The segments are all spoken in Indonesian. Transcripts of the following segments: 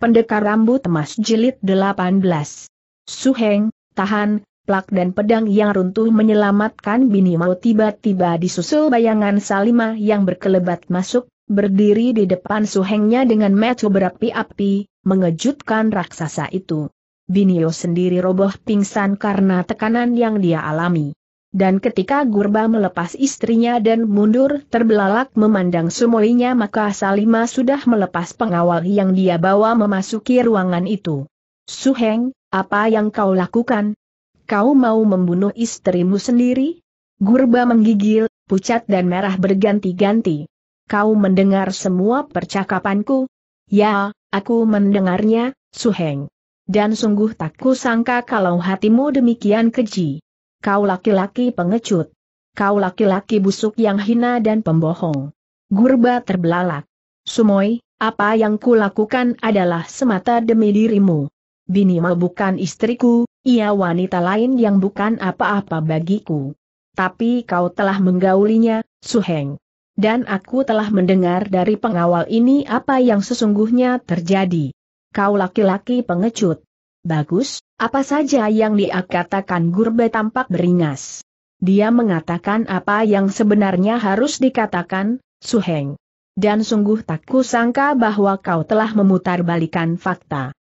Pendekar Rambut Emas Jilid 18. Suheng, tahan, plak dan pedang yang runtuh menyelamatkan Bini Mau tiba-tiba disusul bayangan Salima yang berkelebat masuk, berdiri di depan Suhengnya dengan metu berapi-api, mengejutkan raksasa itu. Binio sendiri roboh pingsan karena tekanan yang dia alami. Dan ketika Gurba melepas istrinya dan mundur terbelalak memandang Sumolinya, maka Salima sudah melepas pengawal yang dia bawa memasuki ruangan itu. Suheng, apa yang kau lakukan? Kau mau membunuh istrimu sendiri? Gurba menggigil, pucat dan merah berganti-ganti. Kau mendengar semua percakapanku? Ya, aku mendengarnya, Suheng. Dan sungguh tak kusangka kalau hatimu demikian keji. Kau laki-laki pengecut. Kau laki-laki busuk yang hina dan pembohong. Gurba terbelalak. Sumoy, apa yang kulakukan adalah semata demi dirimu. Binima bukan istriku, ia wanita lain yang bukan apa-apa bagiku. Tapi kau telah menggaulinya, Suheng. Dan aku telah mendengar dari pengawal ini apa yang sesungguhnya terjadi. Kau laki-laki pengecut. Bagus, apa saja yang dia katakan Gurbe tampak beringas. Dia mengatakan apa yang sebenarnya harus dikatakan, Suheng. Dan sungguh tak kusangka bahwa kau telah memutarbalikan fakta.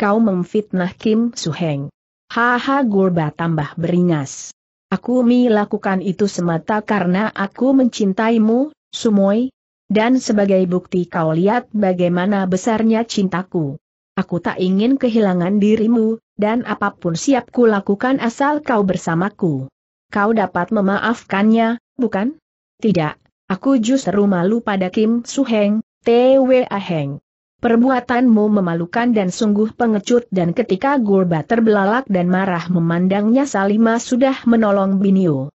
Kau memfitnah Kim Suheng. Haha Gurba tambah beringas. Aku melakukan itu semata karena aku mencintaimu, Sumoy. Dan sebagai bukti kau lihat bagaimana besarnya cintaku. Aku tak ingin kehilangan dirimu, dan apapun siap kulakukan asal kau bersamaku. Kau dapat memaafkannya, bukan? Tidak, aku justru malu pada Kim Su-heng, Suheng, T.W.A. Heng. Perbuatanmu memalukan dan sungguh pengecut dan ketika Gurba terbelalak dan marah memandangnya Salima sudah menolong Binio.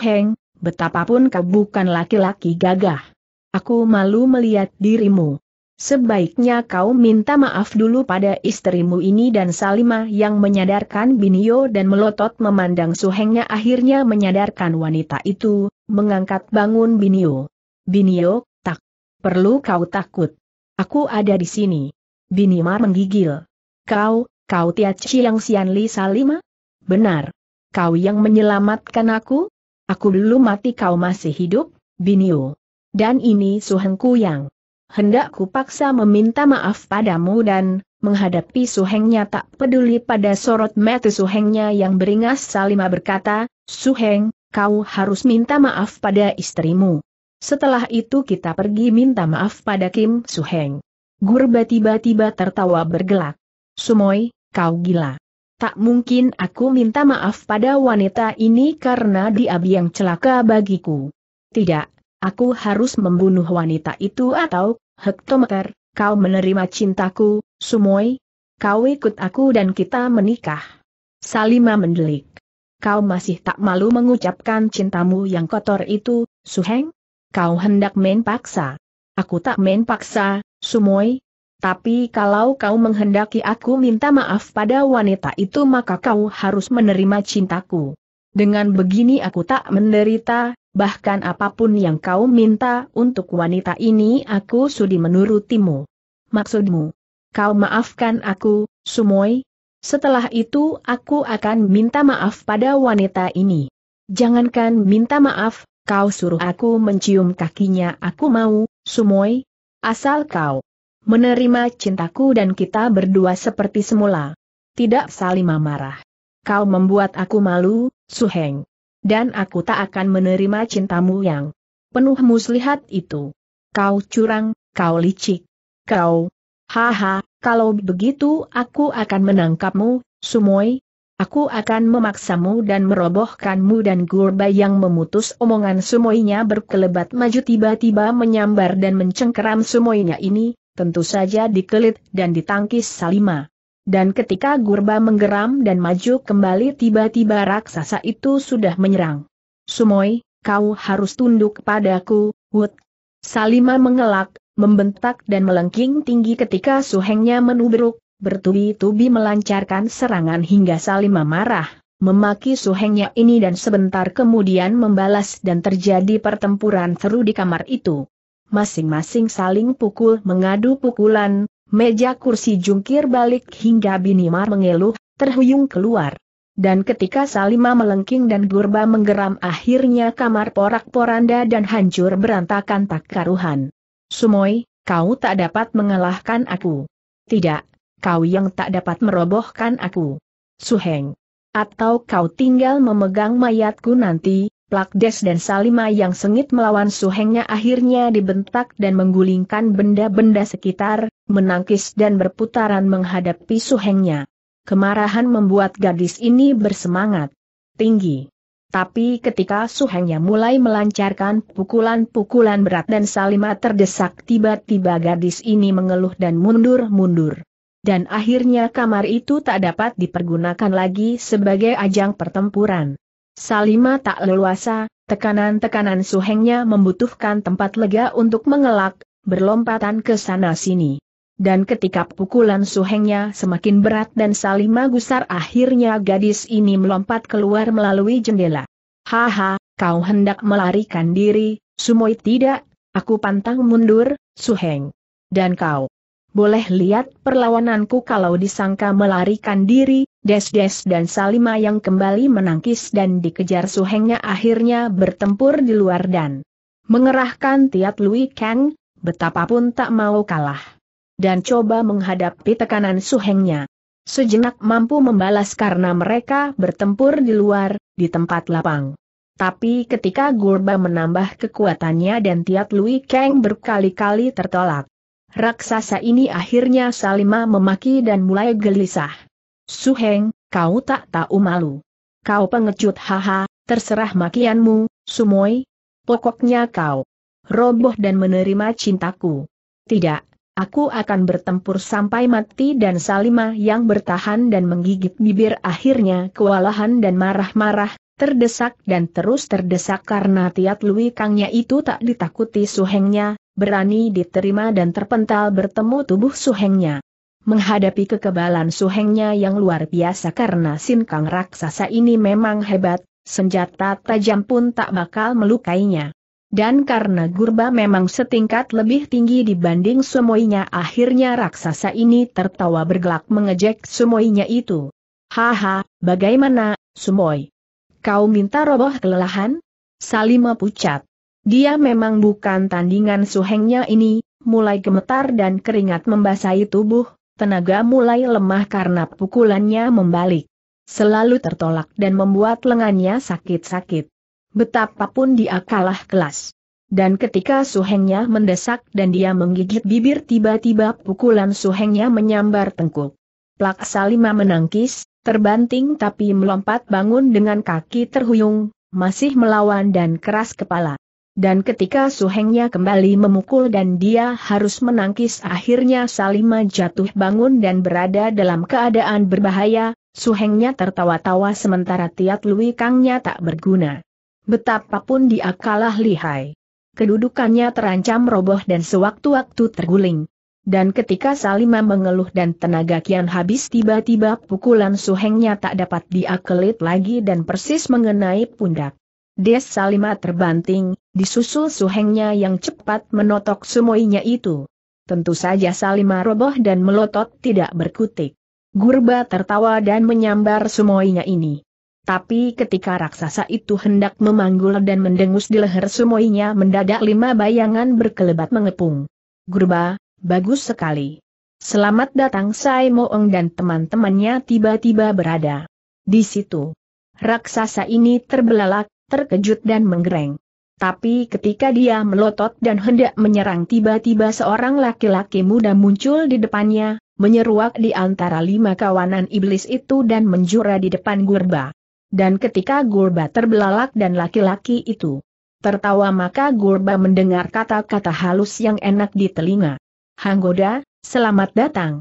heng betapapun kau bukan laki-laki gagah. Aku malu melihat dirimu. Sebaiknya kau minta maaf dulu pada istrimu ini dan Salima yang menyadarkan Binio dan melotot memandang suhengnya akhirnya menyadarkan wanita itu, mengangkat bangun Binio. Binio, tak perlu kau takut. Aku ada di sini. Binimar menggigil. Kau, kau Tiaci yang Sianli Salima? Benar. Kau yang menyelamatkan aku? Aku dulu mati kau masih hidup, Binio. Dan ini suhengku yang hendak paksa meminta maaf padamu dan, menghadapi suhengnya tak peduli pada sorot mata suhengnya yang beringas Salima berkata, Suheng, kau harus minta maaf pada istrimu. Setelah itu kita pergi minta maaf pada Kim Suheng. Gurba tiba-tiba tertawa bergelak. Sumoy, kau gila. Tak mungkin aku minta maaf pada wanita ini karena dia yang celaka bagiku. Tidak, aku harus membunuh wanita itu atau, hektometer, kau menerima cintaku, Sumoy? Kau ikut aku dan kita menikah. Salima mendelik. Kau masih tak malu mengucapkan cintamu yang kotor itu, Suheng? Kau hendak main paksa. Aku tak main paksa, Sumoy. Tapi kalau kau menghendaki aku minta maaf pada wanita itu maka kau harus menerima cintaku. Dengan begini aku tak menderita, bahkan apapun yang kau minta untuk wanita ini aku sudi menurutimu. Maksudmu? Kau maafkan aku, Sumoy? Setelah itu aku akan minta maaf pada wanita ini. Jangankan minta maaf, kau suruh aku mencium kakinya aku mau, Sumoy. Asal kau menerima cintaku dan kita berdua seperti semula. Tidak saling marah. Kau membuat aku malu, Suheng. Dan aku tak akan menerima cintamu yang penuh muslihat itu. Kau curang, kau licik. Kau. Haha, kalau begitu aku akan menangkapmu, Sumoy. Aku akan memaksamu dan merobohkanmu dan Gurba yang memutus omongan Sumoynya berkelebat maju tiba-tiba menyambar dan mencengkeram Sumoynya ini, tentu saja dikelit dan ditangkis Salima. Dan ketika Gurba menggeram dan maju kembali tiba-tiba raksasa itu sudah menyerang. Sumoy, kau harus tunduk padaku, Wut. Salima mengelak, membentak dan melengking tinggi ketika suhengnya menubruk, bertubi-tubi melancarkan serangan hingga Salima marah, memaki suhengnya ini dan sebentar kemudian membalas dan terjadi pertempuran seru di kamar itu. Masing-masing saling pukul mengadu pukulan, meja kursi jungkir balik hingga Binimar mengeluh, terhuyung keluar. Dan ketika Salima melengking dan Gurba menggeram akhirnya kamar porak-poranda dan hancur berantakan tak karuhan. Sumoy, kau tak dapat mengalahkan aku. Tidak, kau yang tak dapat merobohkan aku. Suheng. Atau kau tinggal memegang mayatku nanti, Plakdes dan Salima yang sengit melawan Suhengnya akhirnya dibentak dan menggulingkan benda-benda sekitar, menangkis dan berputaran menghadapi suhengnya. Kemarahan membuat gadis ini bersemangat tinggi. Tapi ketika suhengnya mulai melancarkan pukulan-pukulan berat dan Salima terdesak tiba-tiba gadis ini mengeluh dan mundur-mundur. Dan akhirnya kamar itu tak dapat dipergunakan lagi sebagai ajang pertempuran. Salima tak leluasa, tekanan-tekanan suhengnya membutuhkan tempat lega untuk mengelak, berlompatan ke sana-sini. Dan ketika pukulan suhengnya semakin berat dan Salima gusar akhirnya gadis ini melompat keluar melalui jendela. Haha, kau hendak melarikan diri, Sumoi tidak, aku pantang mundur, Suheng. Dan kau. Boleh lihat perlawananku kalau disangka melarikan diri, Des-Des dan Salima yang kembali menangkis dan dikejar Suhengnya akhirnya bertempur di luar dan mengerahkan Tiat Lui Kang, betapapun tak mau kalah dan coba menghadapi tekanan suhengnya. Sejenak mampu membalas karena mereka bertempur di luar, di tempat lapang. Tapi ketika Gurba menambah kekuatannya dan Tiat Lui Kang berkali-kali tertolak. Raksasa ini akhirnya Salima memaki dan mulai gelisah. Suheng, kau tak tahu malu. Kau pengecut haha, terserah makianmu, Sumoy. Pokoknya kau roboh dan menerima cintaku. Tidak, Aku akan bertempur sampai mati dan Salimah yang bertahan dan menggigit bibir akhirnya kewalahan dan marah-marah, terdesak dan terus terdesak karena tiat Lui Kangnya itu tak ditakuti suhengnya, berani diterima dan terpental bertemu tubuh suhengnya. Menghadapi kekebalan suhengnya yang luar biasa karena Sin Kang Raksasa ini memang hebat, senjata tajam pun tak bakal melukainya. Dan karena Gurba memang setingkat lebih tinggi dibanding semuanya akhirnya raksasa ini tertawa bergelak mengejek semuanya itu. Haha, bagaimana, Sumoy? Kau minta roboh kelelahan? Salima pucat. Dia memang bukan tandingan suhengnya ini, mulai gemetar dan keringat membasahi tubuh, tenaga mulai lemah karena pukulannya membalik. Selalu tertolak dan membuat lengannya sakit-sakit. Betapapun dia kalah kelas. Dan ketika suhengnya mendesak dan dia menggigit bibir tiba-tiba pukulan suhengnya menyambar tengkuk. Plak Salima menangkis, terbanting tapi melompat bangun dengan kaki terhuyung, masih melawan dan keras kepala. Dan ketika suhengnya kembali memukul dan dia harus menangkis akhirnya Salima jatuh bangun dan berada dalam keadaan berbahaya, suhengnya tertawa-tawa sementara tiat Lui Kangnya tak berguna. Betapapun dia kalah lihai. Kedudukannya terancam roboh dan sewaktu-waktu terguling. Dan ketika Salima mengeluh dan tenaga kian habis tiba-tiba pukulan suhengnya tak dapat diakelit lagi dan persis mengenai pundak. Des Salima terbanting, disusul suhengnya yang cepat menotok sumoinya itu. Tentu saja Salima roboh dan melotot tidak berkutik. Gurba tertawa dan menyambar sumoinya ini. Tapi ketika raksasa itu hendak memanggul dan mendengus di leher sumoinya mendadak lima bayangan berkelebat mengepung. Gurba, bagus sekali. Selamat datang Sai Moong dan teman-temannya tiba-tiba berada di situ. Raksasa ini terbelalak, terkejut dan menggereng. Tapi ketika dia melotot dan hendak menyerang tiba-tiba seorang laki-laki muda muncul di depannya, menyeruak di antara lima kawanan iblis itu dan menjura di depan gurba dan ketika Gurba terbelalak dan laki-laki itu tertawa maka Gurba mendengar kata-kata halus yang enak di telinga. Hanggoda, selamat datang.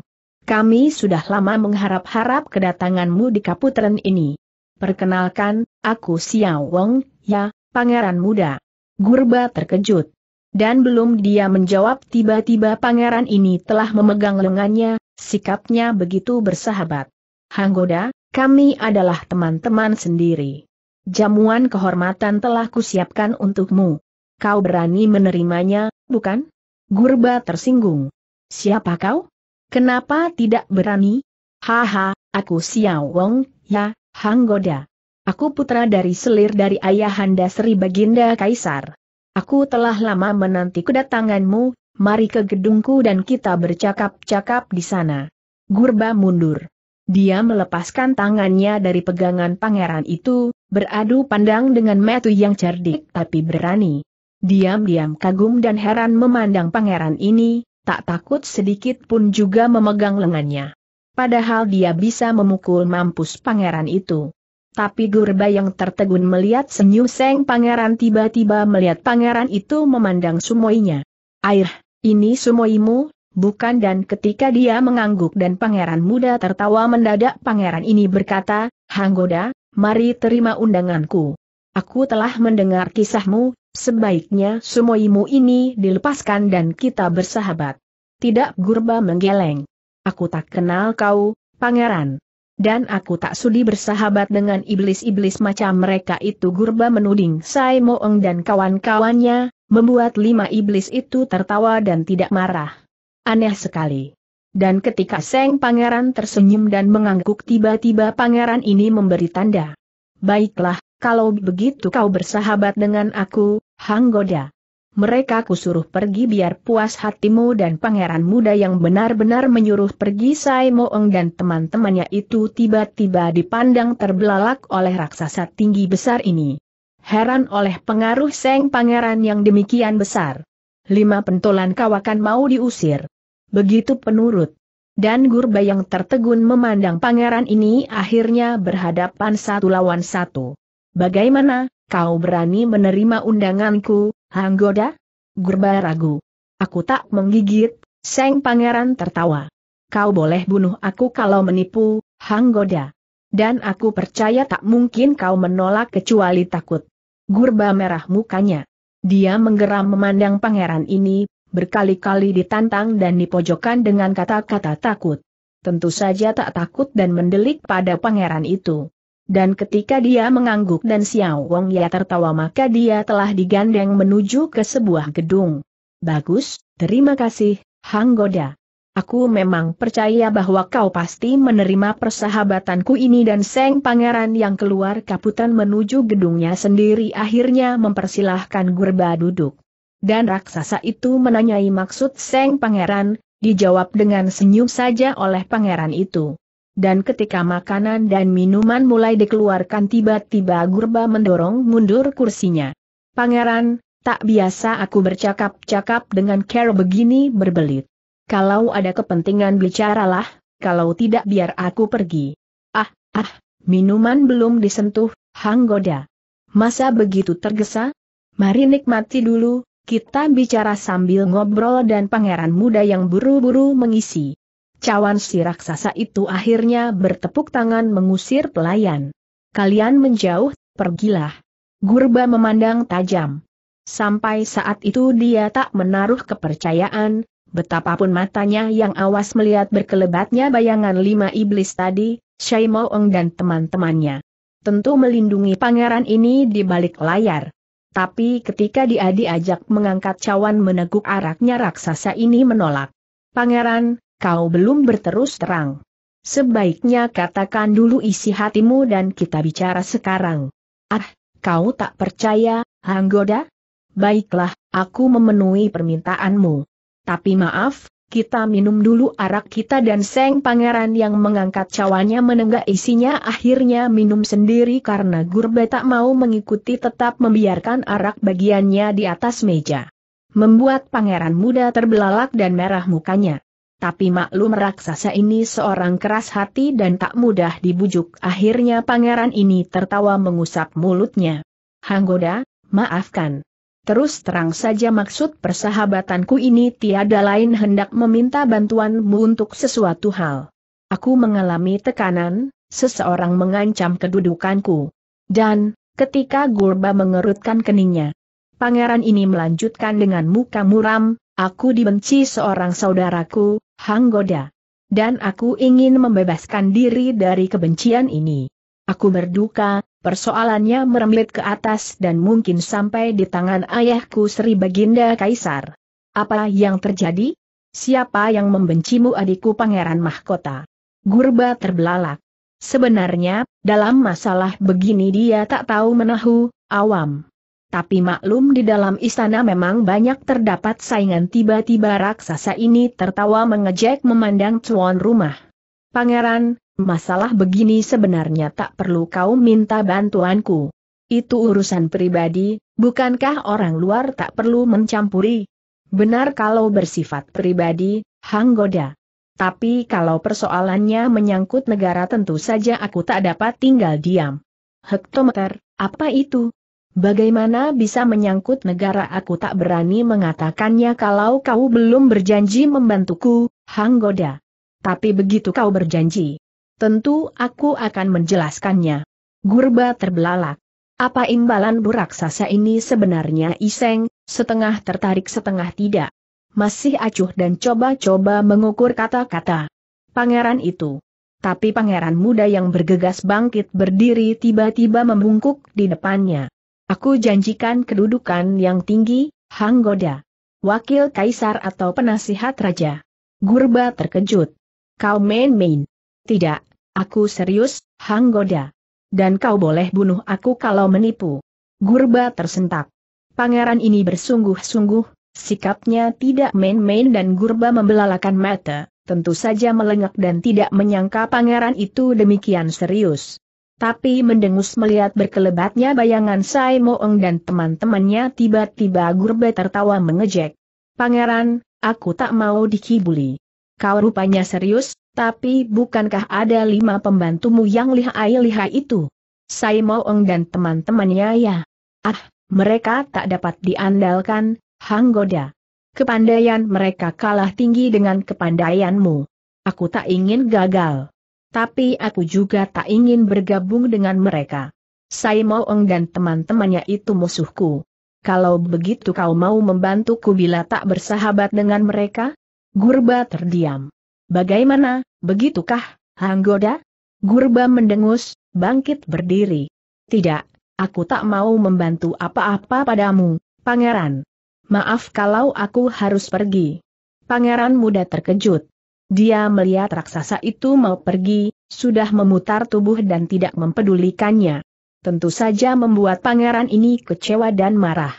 Kami sudah lama mengharap-harap kedatanganmu di Kaputren ini. Perkenalkan, aku Xiao Wong, ya, pangeran muda. Gurba terkejut. Dan belum dia menjawab tiba-tiba pangeran ini telah memegang lengannya, sikapnya begitu bersahabat. Hanggoda, kami adalah teman-teman sendiri. Jamuan kehormatan telah kusiapkan untukmu. Kau berani menerimanya, bukan? Gurba tersinggung. Siapa kau? Kenapa tidak berani? Haha, aku Xiao Wong, ya, Hanggoda. Aku putra dari selir dari ayahanda Sri Baginda Kaisar. Aku telah lama menanti kedatanganmu, mari ke gedungku dan kita bercakap-cakap di sana. Gurba mundur. Dia melepaskan tangannya dari pegangan pangeran itu, beradu pandang dengan metu yang cerdik tapi berani. Diam-diam kagum dan heran memandang pangeran ini, tak takut sedikit pun juga memegang lengannya. Padahal dia bisa memukul mampus pangeran itu. Tapi Gurba yang tertegun melihat senyum seng pangeran tiba-tiba melihat pangeran itu memandang sumoinya. Air, ini sumoimu, bukan dan ketika dia mengangguk dan pangeran muda tertawa mendadak pangeran ini berkata, Hanggoda, mari terima undanganku. Aku telah mendengar kisahmu, sebaiknya sumoimu ini dilepaskan dan kita bersahabat. Tidak gurba menggeleng. Aku tak kenal kau, pangeran. Dan aku tak sudi bersahabat dengan iblis-iblis macam mereka itu gurba menuding Sai Moeng dan kawan-kawannya, membuat lima iblis itu tertawa dan tidak marah. Aneh sekali. Dan ketika Seng Pangeran tersenyum dan mengangguk tiba-tiba pangeran ini memberi tanda. Baiklah, kalau begitu kau bersahabat dengan aku, Hang Goda. Mereka kusuruh pergi biar puas hatimu dan pangeran muda yang benar-benar menyuruh pergi Sai Moeng dan teman-temannya itu tiba-tiba dipandang terbelalak oleh raksasa tinggi besar ini. Heran oleh pengaruh Seng Pangeran yang demikian besar. Lima pentolan kawakan mau diusir begitu penurut. Dan Gurba yang tertegun memandang pangeran ini akhirnya berhadapan satu lawan satu. Bagaimana, kau berani menerima undanganku, Hanggoda? Gurba ragu. Aku tak menggigit, Seng pangeran tertawa. Kau boleh bunuh aku kalau menipu, Hanggoda. Dan aku percaya tak mungkin kau menolak kecuali takut. Gurba merah mukanya. Dia menggeram memandang pangeran ini, berkali-kali ditantang dan dipojokkan dengan kata-kata takut. Tentu saja tak takut dan mendelik pada pangeran itu. Dan ketika dia mengangguk dan Xiao Wong Ya tertawa maka dia telah digandeng menuju ke sebuah gedung. Bagus, terima kasih, Hang Goda. Aku memang percaya bahwa kau pasti menerima persahabatanku ini dan Seng Pangeran yang keluar kaputan menuju gedungnya sendiri akhirnya mempersilahkan Gurba duduk dan raksasa itu menanyai maksud Seng Pangeran, dijawab dengan senyum saja oleh pangeran itu. Dan ketika makanan dan minuman mulai dikeluarkan tiba-tiba Gurba mendorong mundur kursinya. Pangeran, tak biasa aku bercakap-cakap dengan care begini berbelit. Kalau ada kepentingan bicaralah, kalau tidak biar aku pergi. Ah, ah, minuman belum disentuh, Hanggoda. Masa begitu tergesa? Mari nikmati dulu, kita bicara sambil ngobrol dan pangeran muda yang buru-buru mengisi. Cawan si raksasa itu akhirnya bertepuk tangan mengusir pelayan. Kalian menjauh, pergilah. Gurba memandang tajam. Sampai saat itu dia tak menaruh kepercayaan, betapapun matanya yang awas melihat berkelebatnya bayangan lima iblis tadi, Shai Moong dan teman-temannya. Tentu melindungi pangeran ini di balik layar. Tapi ketika dia ajak mengangkat cawan meneguk araknya raksasa ini menolak. Pangeran, kau belum berterus terang. Sebaiknya katakan dulu isi hatimu dan kita bicara sekarang. Ah, kau tak percaya, Hanggoda? Baiklah, aku memenuhi permintaanmu. Tapi maaf, kita minum dulu arak kita dan Seng Pangeran yang mengangkat cawannya menenggak isinya akhirnya minum sendiri karena Gurbe tak mau mengikuti tetap membiarkan arak bagiannya di atas meja. Membuat pangeran muda terbelalak dan merah mukanya. Tapi maklum raksasa ini seorang keras hati dan tak mudah dibujuk akhirnya pangeran ini tertawa mengusap mulutnya. Hanggoda, maafkan. Terus terang saja maksud persahabatanku ini tiada lain hendak meminta bantuanmu untuk sesuatu hal. Aku mengalami tekanan, seseorang mengancam kedudukanku. Dan, ketika Gurba mengerutkan keningnya, pangeran ini melanjutkan dengan muka muram, aku dibenci seorang saudaraku, Hanggoda. Dan aku ingin membebaskan diri dari kebencian ini. Aku berduka, Persoalannya merembet ke atas dan mungkin sampai di tangan ayahku Sri Baginda Kaisar. Apa yang terjadi? Siapa yang membencimu adikku Pangeran Mahkota? Gurba terbelalak. Sebenarnya, dalam masalah begini dia tak tahu menahu, awam. Tapi maklum di dalam istana memang banyak terdapat saingan tiba-tiba raksasa ini tertawa mengejek memandang tuan rumah. Pangeran, Masalah begini sebenarnya tak perlu kau minta bantuanku. Itu urusan pribadi, bukankah orang luar tak perlu mencampuri? Benar kalau bersifat pribadi, Hanggoda. Tapi kalau persoalannya menyangkut negara tentu saja aku tak dapat tinggal diam. Hektometer, apa itu? Bagaimana bisa menyangkut negara aku tak berani mengatakannya kalau kau belum berjanji membantuku, Hanggoda. Tapi begitu kau berjanji, Tentu aku akan menjelaskannya. Gurba terbelalak. Apa imbalan raksasa ini sebenarnya iseng, setengah tertarik setengah tidak. Masih acuh dan coba-coba mengukur kata-kata. Pangeran itu. Tapi pangeran muda yang bergegas bangkit berdiri tiba-tiba membungkuk di depannya. Aku janjikan kedudukan yang tinggi, Hang Wakil kaisar atau penasihat raja. Gurba terkejut. Kau main-main. Tidak, aku serius, Hang Goda. Dan kau boleh bunuh aku kalau menipu. Gurba tersentak. Pangeran ini bersungguh-sungguh, sikapnya tidak main-main dan Gurba membelalakan mata, tentu saja melengak dan tidak menyangka pangeran itu demikian serius. Tapi mendengus melihat berkelebatnya bayangan Sai Moeng dan teman-temannya tiba-tiba Gurba tertawa mengejek. Pangeran, aku tak mau dikibuli. Kau rupanya serius, tapi bukankah ada lima pembantumu yang lihai-lihai itu? Sai Moong dan teman-temannya ya. Ah, mereka tak dapat diandalkan, Hang Goda. Kepandaian mereka kalah tinggi dengan kepandaianmu. Aku tak ingin gagal. Tapi aku juga tak ingin bergabung dengan mereka. Sai Moong dan teman-temannya itu musuhku. Kalau begitu kau mau membantuku bila tak bersahabat dengan mereka? Gurba terdiam. Bagaimana, begitukah, Hanggoda? Gurba mendengus, bangkit berdiri. Tidak, aku tak mau membantu apa-apa padamu, pangeran. Maaf kalau aku harus pergi. Pangeran muda terkejut. Dia melihat raksasa itu mau pergi, sudah memutar tubuh dan tidak mempedulikannya. Tentu saja membuat pangeran ini kecewa dan marah.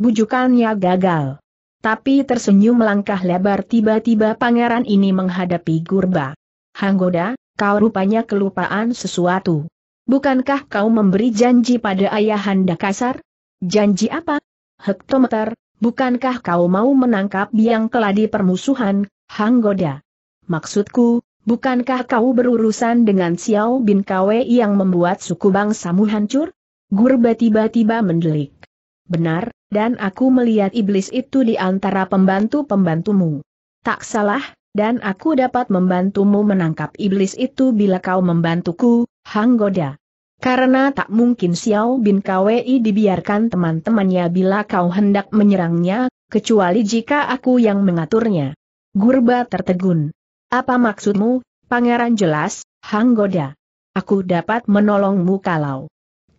Bujukannya gagal. Tapi tersenyum melangkah lebar tiba-tiba pangeran ini menghadapi Gurba. Hanggoda, kau rupanya kelupaan sesuatu. Bukankah kau memberi janji pada ayahanda kasar? Janji apa? Hektometer, bukankah kau mau menangkap biang keladi permusuhan, Hanggoda? Maksudku, bukankah kau berurusan dengan Xiao bin Kwe yang membuat suku bangsamu hancur? Gurba tiba-tiba mendelik. Benar, dan aku melihat iblis itu di antara pembantu-pembantumu. Tak salah, dan aku dapat membantumu menangkap iblis itu bila kau membantuku, Hang Goda. Karena tak mungkin Xiao Bin Kwei dibiarkan teman-temannya bila kau hendak menyerangnya, kecuali jika aku yang mengaturnya. Gurba tertegun. Apa maksudmu, pangeran jelas, Hang Goda? Aku dapat menolongmu kalau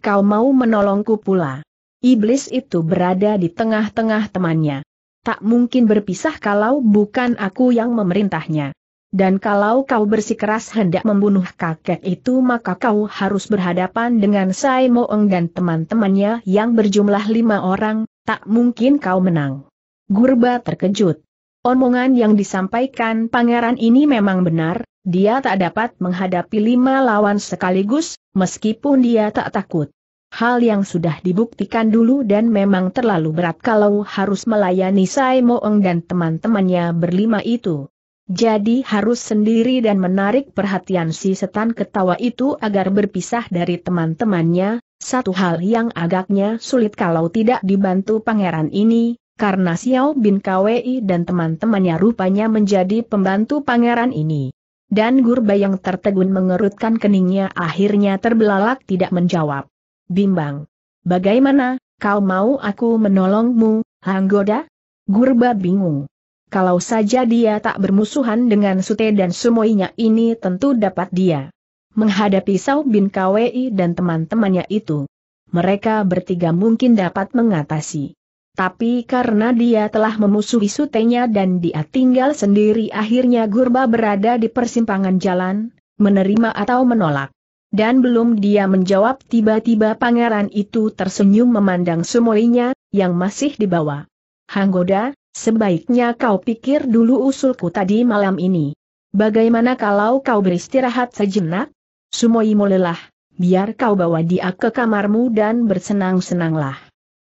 kau mau menolongku pula. Iblis itu berada di tengah-tengah temannya. Tak mungkin berpisah kalau bukan aku yang memerintahnya. Dan kalau kau bersikeras hendak membunuh kakek itu maka kau harus berhadapan dengan Sai Eng dan teman-temannya yang berjumlah lima orang, tak mungkin kau menang. Gurba terkejut. Omongan yang disampaikan pangeran ini memang benar, dia tak dapat menghadapi lima lawan sekaligus, meskipun dia tak takut hal yang sudah dibuktikan dulu dan memang terlalu berat kalau harus melayani Sai Moeng dan teman-temannya berlima itu. Jadi harus sendiri dan menarik perhatian si setan ketawa itu agar berpisah dari teman-temannya, satu hal yang agaknya sulit kalau tidak dibantu pangeran ini, karena Xiao Bin Kwei dan teman-temannya rupanya menjadi pembantu pangeran ini. Dan Gurba yang tertegun mengerutkan keningnya akhirnya terbelalak tidak menjawab bimbang. Bagaimana, kau mau aku menolongmu, Hanggoda? Gurba bingung. Kalau saja dia tak bermusuhan dengan Sute dan semuanya ini tentu dapat dia menghadapi Sau bin Kwei dan teman-temannya itu. Mereka bertiga mungkin dapat mengatasi. Tapi karena dia telah memusuhi sutenya dan dia tinggal sendiri akhirnya Gurba berada di persimpangan jalan, menerima atau menolak. Dan belum dia menjawab tiba-tiba pangeran itu tersenyum memandang sumoinya, yang masih di bawah. Hanggoda, sebaiknya kau pikir dulu usulku tadi malam ini. Bagaimana kalau kau beristirahat sejenak? Sumoi lelah, biar kau bawa dia ke kamarmu dan bersenang-senanglah.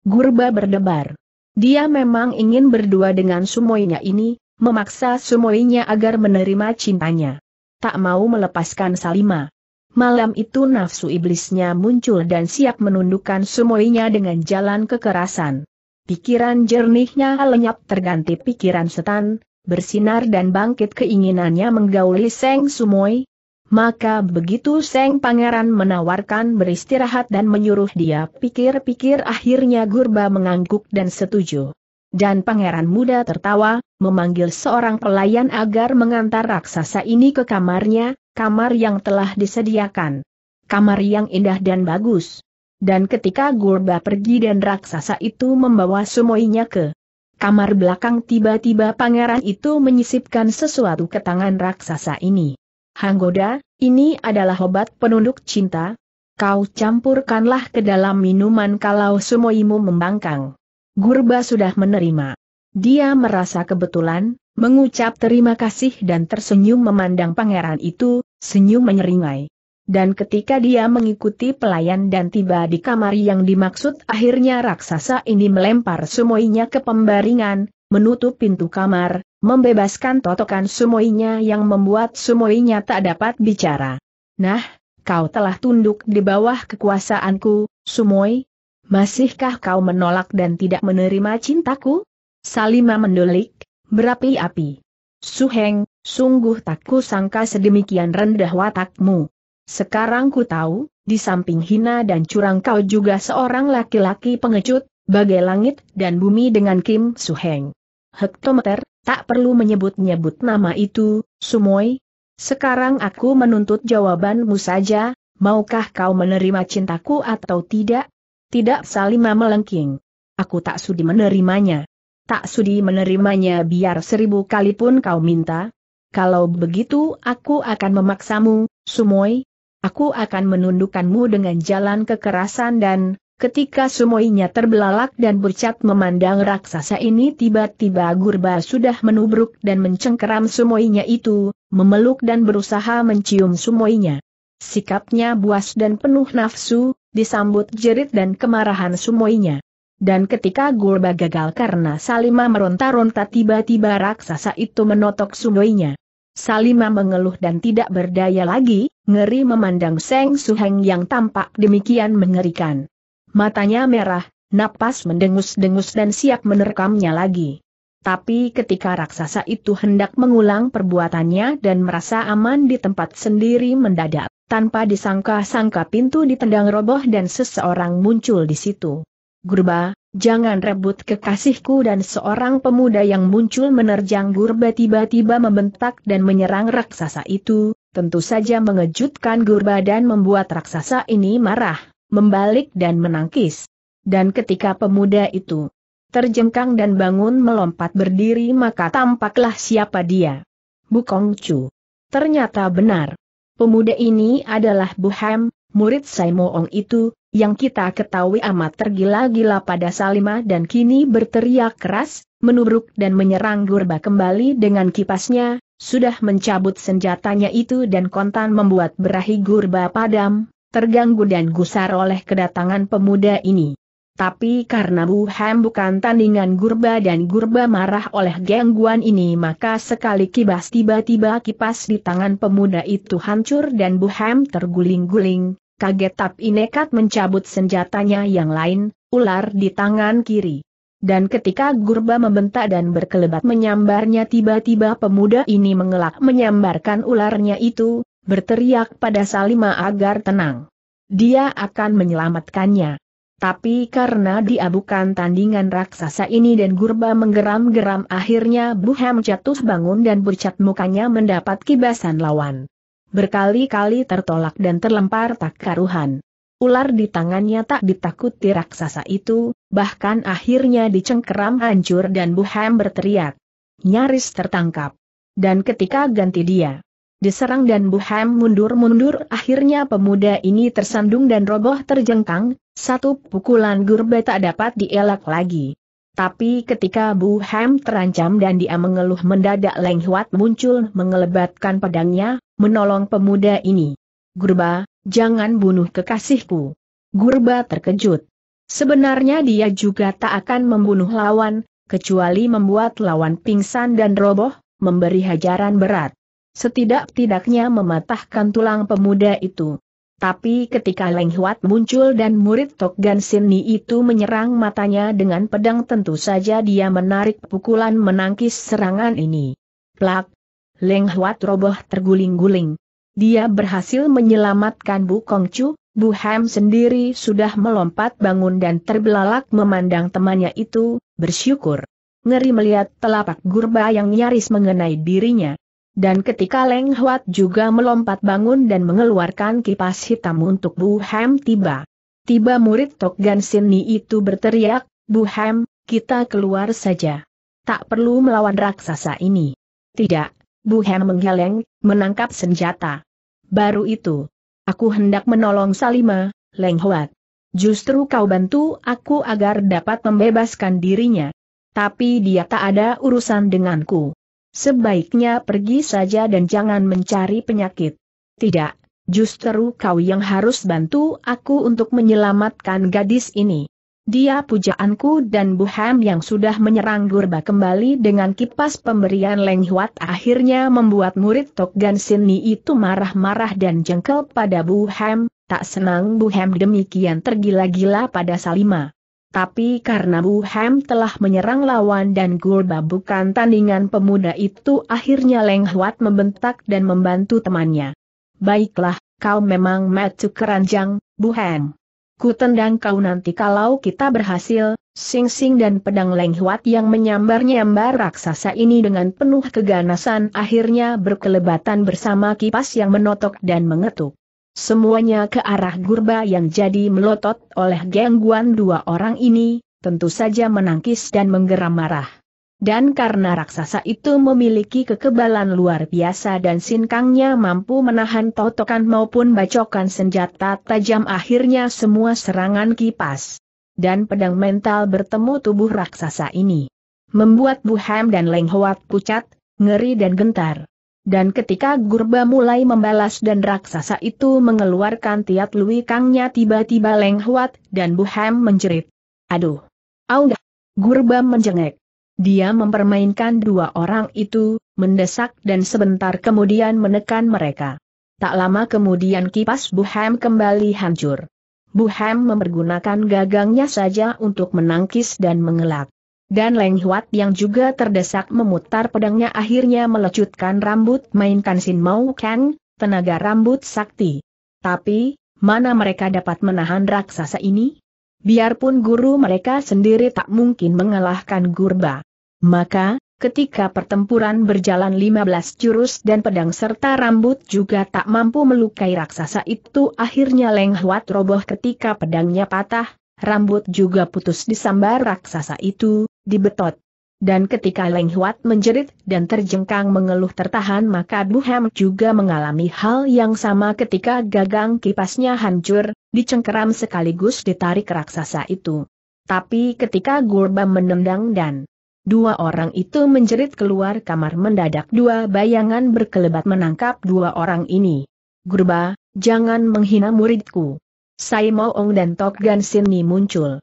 Gurba berdebar. Dia memang ingin berdua dengan Sumoinya ini, memaksa Sumoinya agar menerima cintanya. Tak mau melepaskan Salima. Malam itu nafsu iblisnya muncul dan siap menundukkan semuanya dengan jalan kekerasan. Pikiran jernihnya lenyap terganti pikiran setan, bersinar dan bangkit keinginannya menggauli Seng Sumoy. Maka begitu Seng Pangeran menawarkan beristirahat dan menyuruh dia pikir-pikir akhirnya Gurba mengangguk dan setuju dan pangeran muda tertawa, memanggil seorang pelayan agar mengantar raksasa ini ke kamarnya, kamar yang telah disediakan. Kamar yang indah dan bagus. Dan ketika Gurba pergi dan raksasa itu membawa semuanya ke kamar belakang tiba-tiba pangeran itu menyisipkan sesuatu ke tangan raksasa ini. Hanggoda, ini adalah obat penunduk cinta, kau campurkanlah ke dalam minuman kalau semuimu membangkang. Gurba sudah menerima. Dia merasa kebetulan, mengucap terima kasih dan tersenyum memandang pangeran itu, senyum menyeringai. Dan ketika dia mengikuti pelayan dan tiba di kamar yang dimaksud akhirnya raksasa ini melempar semuanya ke pembaringan, menutup pintu kamar, membebaskan totokan semuanya yang membuat semuanya tak dapat bicara. Nah, kau telah tunduk di bawah kekuasaanku, sumoi, Masihkah kau menolak dan tidak menerima cintaku? Salima mendelik, berapi-api. Suheng, sungguh tak kusangka sedemikian rendah watakmu. Sekarang ku tahu, di samping hina dan curang kau juga seorang laki-laki pengecut, bagai langit dan bumi dengan Kim Suheng. Hektometer, tak perlu menyebut-nyebut nama itu, Sumoy. Sekarang aku menuntut jawabanmu saja, maukah kau menerima cintaku atau tidak? Tidak Salima melengking. Aku tak sudi menerimanya. Tak sudi menerimanya biar seribu kali pun kau minta. Kalau begitu aku akan memaksamu, Sumoy. Aku akan menundukkanmu dengan jalan kekerasan dan, ketika Sumoynya terbelalak dan bercat memandang raksasa ini tiba-tiba Gurba sudah menubruk dan mencengkeram Sumoynya itu, memeluk dan berusaha mencium Sumoynya. Sikapnya buas dan penuh nafsu, disambut jerit dan kemarahan sumoinya. Dan ketika Gulba gagal karena Salima meronta-ronta tiba-tiba raksasa itu menotok sumoinya. Salima mengeluh dan tidak berdaya lagi, ngeri memandang Seng Suheng yang tampak demikian mengerikan. Matanya merah, napas mendengus-dengus dan siap menerkamnya lagi. Tapi ketika raksasa itu hendak mengulang perbuatannya dan merasa aman di tempat sendiri mendadak. Tanpa disangka-sangka pintu ditendang roboh dan seseorang muncul di situ. Gurba, jangan rebut kekasihku dan seorang pemuda yang muncul menerjang Gurba tiba-tiba membentak dan menyerang raksasa itu, tentu saja mengejutkan Gurba dan membuat raksasa ini marah, membalik dan menangkis. Dan ketika pemuda itu terjengkang dan bangun melompat berdiri maka tampaklah siapa dia. Bukong Chu. Ternyata benar. Pemuda ini adalah Buham, murid Saimoong itu, yang kita ketahui amat tergila-gila pada Salima dan kini berteriak keras, menubruk dan menyerang Gurba kembali dengan kipasnya, sudah mencabut senjatanya itu dan kontan membuat berahi Gurba padam, terganggu dan gusar oleh kedatangan pemuda ini. Tapi karena Bu Hem bukan tandingan Gurba dan Gurba marah oleh gangguan ini maka sekali kibas tiba-tiba kipas di tangan pemuda itu hancur dan Bu Hem terguling-guling, kaget tapi nekat mencabut senjatanya yang lain, ular di tangan kiri. Dan ketika Gurba membentak dan berkelebat menyambarnya tiba-tiba pemuda ini mengelak menyambarkan ularnya itu, berteriak pada Salima agar tenang. Dia akan menyelamatkannya. Tapi karena diabukan tandingan raksasa ini dan gurba menggeram-geram akhirnya Hem jatuh bangun dan bercat mukanya mendapat kibasan lawan. Berkali-kali tertolak dan terlempar tak karuhan. Ular di tangannya tak ditakuti raksasa itu, bahkan akhirnya dicengkeram hancur dan Hem berteriak. Nyaris tertangkap. Dan ketika ganti dia, Diserang dan Buham mundur-mundur akhirnya pemuda ini tersandung dan roboh terjengkang, satu pukulan gurbe tak dapat dielak lagi. Tapi ketika Buham terancam dan dia mengeluh mendadak Leng Huat muncul mengelebatkan pedangnya, menolong pemuda ini. Gurba, jangan bunuh kekasihku. Gurba terkejut. Sebenarnya dia juga tak akan membunuh lawan, kecuali membuat lawan pingsan dan roboh, memberi hajaran berat setidak-tidaknya mematahkan tulang pemuda itu. Tapi ketika Leng Huat muncul dan murid Tok Gan Sinni itu menyerang matanya dengan pedang tentu saja dia menarik pukulan menangkis serangan ini. Plak! Leng Huat roboh terguling-guling. Dia berhasil menyelamatkan Bu Kong Chu. Bu Ham sendiri sudah melompat bangun dan terbelalak memandang temannya itu, bersyukur. Ngeri melihat telapak gurba yang nyaris mengenai dirinya. Dan ketika Leng Huat juga melompat bangun dan mengeluarkan kipas hitam untuk Bu Hem tiba. Tiba murid Tok Gan Sini itu berteriak, Bu Hem, kita keluar saja. Tak perlu melawan raksasa ini. Tidak, Bu Hem menggeleng, menangkap senjata. Baru itu. Aku hendak menolong Salima, Leng Huat. Justru kau bantu aku agar dapat membebaskan dirinya. Tapi dia tak ada urusan denganku. Sebaiknya pergi saja dan jangan mencari penyakit. Tidak, justru kau yang harus bantu aku untuk menyelamatkan gadis ini. Dia pujaanku dan Buham yang sudah menyerang Gurba kembali dengan kipas pemberian Leng Huat akhirnya membuat murid Tok Gan Sini itu marah-marah dan jengkel pada Bu Buham, tak senang Bu Buham demikian tergila-gila pada Salima. Tapi karena Bu Hem telah menyerang lawan dan Gulba bukan tandingan pemuda itu akhirnya Leng Huat membentak dan membantu temannya. Baiklah, kau memang macu keranjang, Hem. Ku tendang kau nanti kalau kita berhasil, Sing Sing dan pedang Leng Huat yang menyambar-nyambar raksasa ini dengan penuh keganasan akhirnya berkelebatan bersama kipas yang menotok dan mengetuk. Semuanya ke arah gurba yang jadi melotot oleh gangguan dua orang ini, tentu saja menangkis dan menggeram marah. Dan karena raksasa itu memiliki kekebalan luar biasa dan sinkangnya mampu menahan totokan maupun bacokan senjata tajam akhirnya semua serangan kipas. Dan pedang mental bertemu tubuh raksasa ini. Membuat Buham dan Leng pucat, ngeri dan gentar. Dan ketika Gurba mulai membalas dan raksasa itu mengeluarkan tiat Lui Kangnya tiba-tiba lenghuat, dan Buham menjerit. Aduh! Aunggah! Gurba menjengek. Dia mempermainkan dua orang itu, mendesak dan sebentar kemudian menekan mereka. Tak lama kemudian kipas Buham kembali hancur. Buham mempergunakan gagangnya saja untuk menangkis dan mengelak. Dan Leng Huat yang juga terdesak memutar pedangnya akhirnya melecutkan rambut mainkan Sin Mau Kang, tenaga rambut sakti. Tapi, mana mereka dapat menahan raksasa ini? Biarpun guru mereka sendiri tak mungkin mengalahkan Gurba. Maka, ketika pertempuran berjalan 15 jurus dan pedang serta rambut juga tak mampu melukai raksasa itu akhirnya Leng Huat roboh ketika pedangnya patah, rambut juga putus disambar raksasa itu, dibetot. Dan ketika Leng Huat menjerit dan terjengkang mengeluh tertahan maka Duham juga mengalami hal yang sama ketika gagang kipasnya hancur, dicengkeram sekaligus ditarik raksasa itu. Tapi ketika Gurba menendang dan dua orang itu menjerit keluar kamar mendadak dua bayangan berkelebat menangkap dua orang ini. Gurba, jangan menghina muridku. Saimo ong dan Tok Gan sin ni muncul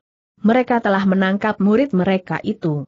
mereka telah menangkap murid mereka itu.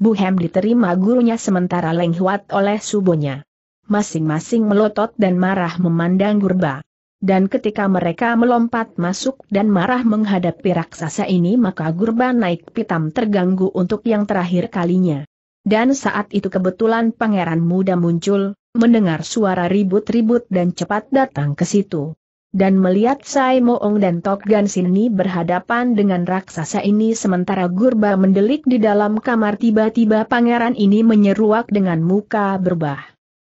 Bu Hem diterima gurunya sementara lenghuat oleh subonya. Masing-masing melotot dan marah memandang Gurba. Dan ketika mereka melompat masuk dan marah menghadapi raksasa ini maka Gurba naik pitam terganggu untuk yang terakhir kalinya. Dan saat itu kebetulan pangeran muda muncul, mendengar suara ribut-ribut dan cepat datang ke situ dan melihat Sai Moong dan Tok Gan Sini berhadapan dengan raksasa ini sementara Gurba mendelik di dalam kamar tiba-tiba pangeran ini menyeruak dengan muka berbah.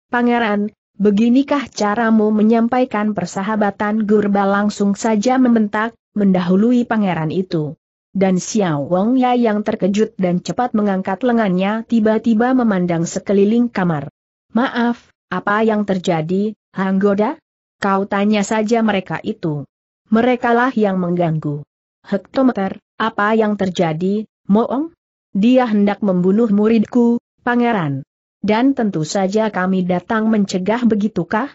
Pangeran, beginikah caramu menyampaikan persahabatan Gurba langsung saja membentak, mendahului pangeran itu. Dan Xiao Wong Ya yang terkejut dan cepat mengangkat lengannya tiba-tiba memandang sekeliling kamar. Maaf, apa yang terjadi, Hanggoda? Kau tanya saja mereka itu. Merekalah yang mengganggu. Hektometer, apa yang terjadi, Moong? Dia hendak membunuh muridku, pangeran. Dan tentu saja kami datang mencegah begitukah?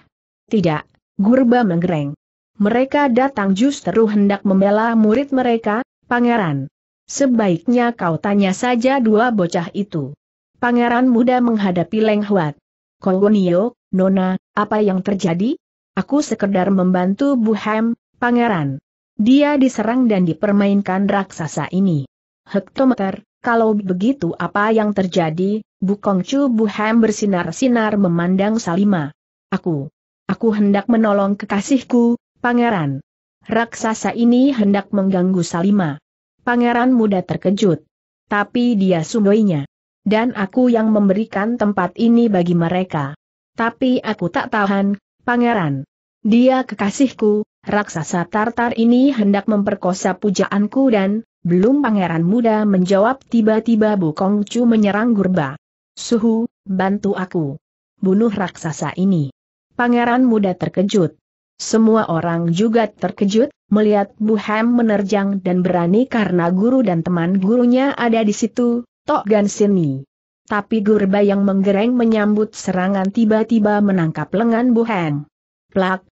Tidak, Gurba menggereng. Mereka datang justru hendak membela murid mereka, pangeran. Sebaiknya kau tanya saja dua bocah itu. Pangeran muda menghadapi Leng Huat. Kowonio, Nona, apa yang terjadi? Aku sekedar membantu Bu Hem, pangeran. Dia diserang dan dipermainkan raksasa ini. Hektometer, kalau begitu apa yang terjadi, Kongcu Bu Hem bersinar-sinar memandang Salima. Aku, aku hendak menolong kekasihku, pangeran. Raksasa ini hendak mengganggu Salima. Pangeran muda terkejut. Tapi dia sungguhnya. Dan aku yang memberikan tempat ini bagi mereka. Tapi aku tak tahan, pangeran. Dia kekasihku, raksasa Tartar ini hendak memperkosa pujaanku dan, belum pangeran muda menjawab tiba-tiba Bu Kongcu menyerang Gurba. Suhu, bantu aku. Bunuh raksasa ini. Pangeran muda terkejut. Semua orang juga terkejut, melihat Bu Hem menerjang dan berani karena guru dan teman gurunya ada di situ, Tok Gan Sini. Tapi Gurba yang menggereng menyambut serangan tiba-tiba menangkap lengan Bu Hem. Plak,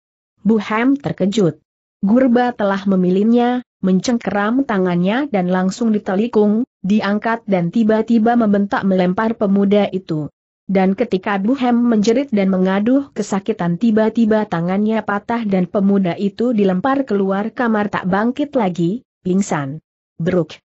Buham terkejut. Gurba telah memilihnya, mencengkeram tangannya dan langsung ditelikung, diangkat dan tiba-tiba membentak melempar pemuda itu. Dan ketika Buhem menjerit dan mengaduh kesakitan tiba-tiba tangannya patah dan pemuda itu dilempar keluar kamar tak bangkit lagi, pingsan. Bruk.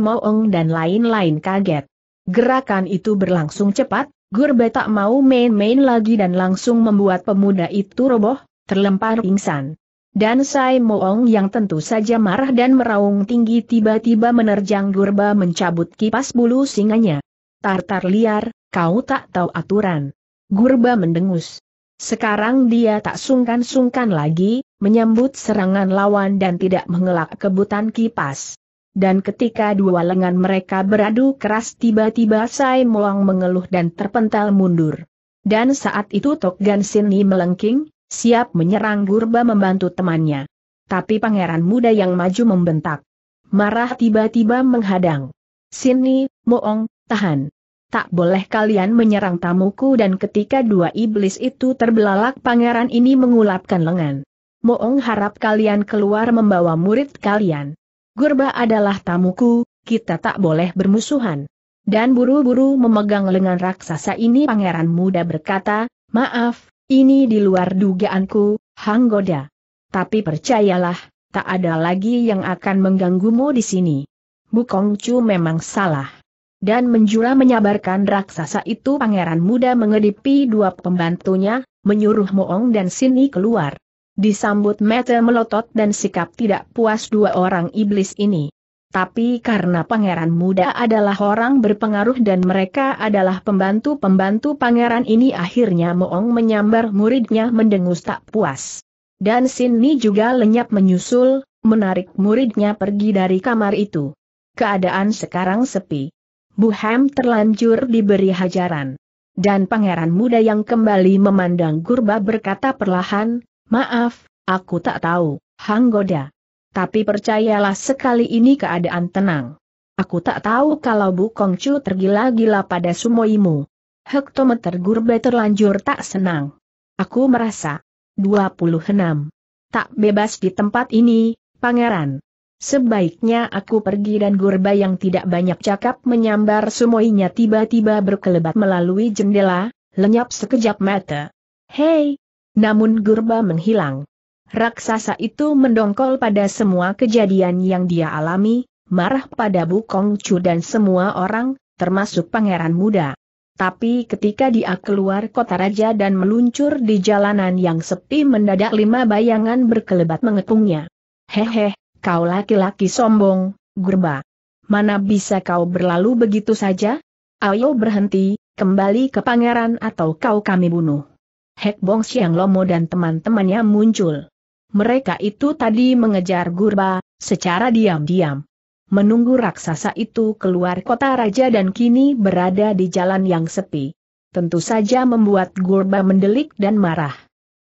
Moong dan lain-lain kaget. Gerakan itu berlangsung cepat, Gurba tak mau main-main lagi dan langsung membuat pemuda itu roboh, terlempar pingsan. Dan Sai Moong yang tentu saja marah dan meraung tinggi tiba-tiba menerjang gurba mencabut kipas bulu singanya. Tartar liar, kau tak tahu aturan. Gurba mendengus. Sekarang dia tak sungkan-sungkan lagi, menyambut serangan lawan dan tidak mengelak kebutan kipas. Dan ketika dua lengan mereka beradu keras tiba-tiba Sai Moong mengeluh dan terpental mundur. Dan saat itu Tok Gan Sini melengking, siap menyerang Gurba membantu temannya. Tapi pangeran muda yang maju membentak. Marah tiba-tiba menghadang. Sini, Moong, tahan. Tak boleh kalian menyerang tamuku dan ketika dua iblis itu terbelalak pangeran ini mengulapkan lengan. Moong harap kalian keluar membawa murid kalian. Gurba adalah tamuku, kita tak boleh bermusuhan. Dan buru-buru memegang lengan raksasa ini pangeran muda berkata, maaf, ini di luar dugaanku, Hang Goda. Tapi percayalah, tak ada lagi yang akan mengganggumu di sini. Bukong Chu memang salah. Dan menjura menyabarkan raksasa itu pangeran muda mengedipi dua pembantunya, menyuruh Moong dan Sini keluar. Disambut mata melotot dan sikap tidak puas dua orang iblis ini tapi karena pangeran muda adalah orang berpengaruh dan mereka adalah pembantu-pembantu pangeran ini akhirnya Moong menyambar muridnya mendengus tak puas. Dan Sini juga lenyap menyusul, menarik muridnya pergi dari kamar itu. Keadaan sekarang sepi. Bu Buham terlanjur diberi hajaran. Dan pangeran muda yang kembali memandang Gurba berkata perlahan, Maaf, aku tak tahu, Hanggoda tapi percayalah sekali ini keadaan tenang. Aku tak tahu kalau Bu Kongcu tergila-gila pada sumoimu. Hektometer gurbe terlanjur tak senang. Aku merasa. 26. Tak bebas di tempat ini, pangeran. Sebaiknya aku pergi dan gurba yang tidak banyak cakap menyambar sumoinya tiba-tiba berkelebat melalui jendela, lenyap sekejap mata. Hei! Namun gurba menghilang raksasa itu mendongkol pada semua kejadian yang dia alami, marah pada Kong Chu dan semua orang, termasuk pangeran muda. Tapi ketika dia keluar kota raja dan meluncur di jalanan yang sepi mendadak lima bayangan berkelebat mengepungnya. Hehe, kau laki-laki sombong, gerba. Mana bisa kau berlalu begitu saja? Ayo berhenti, kembali ke pangeran atau kau kami bunuh. Hek Bong Siang Lomo dan teman-temannya muncul. Mereka itu tadi mengejar Gurba, secara diam-diam. Menunggu raksasa itu keluar kota raja dan kini berada di jalan yang sepi. Tentu saja membuat Gurba mendelik dan marah.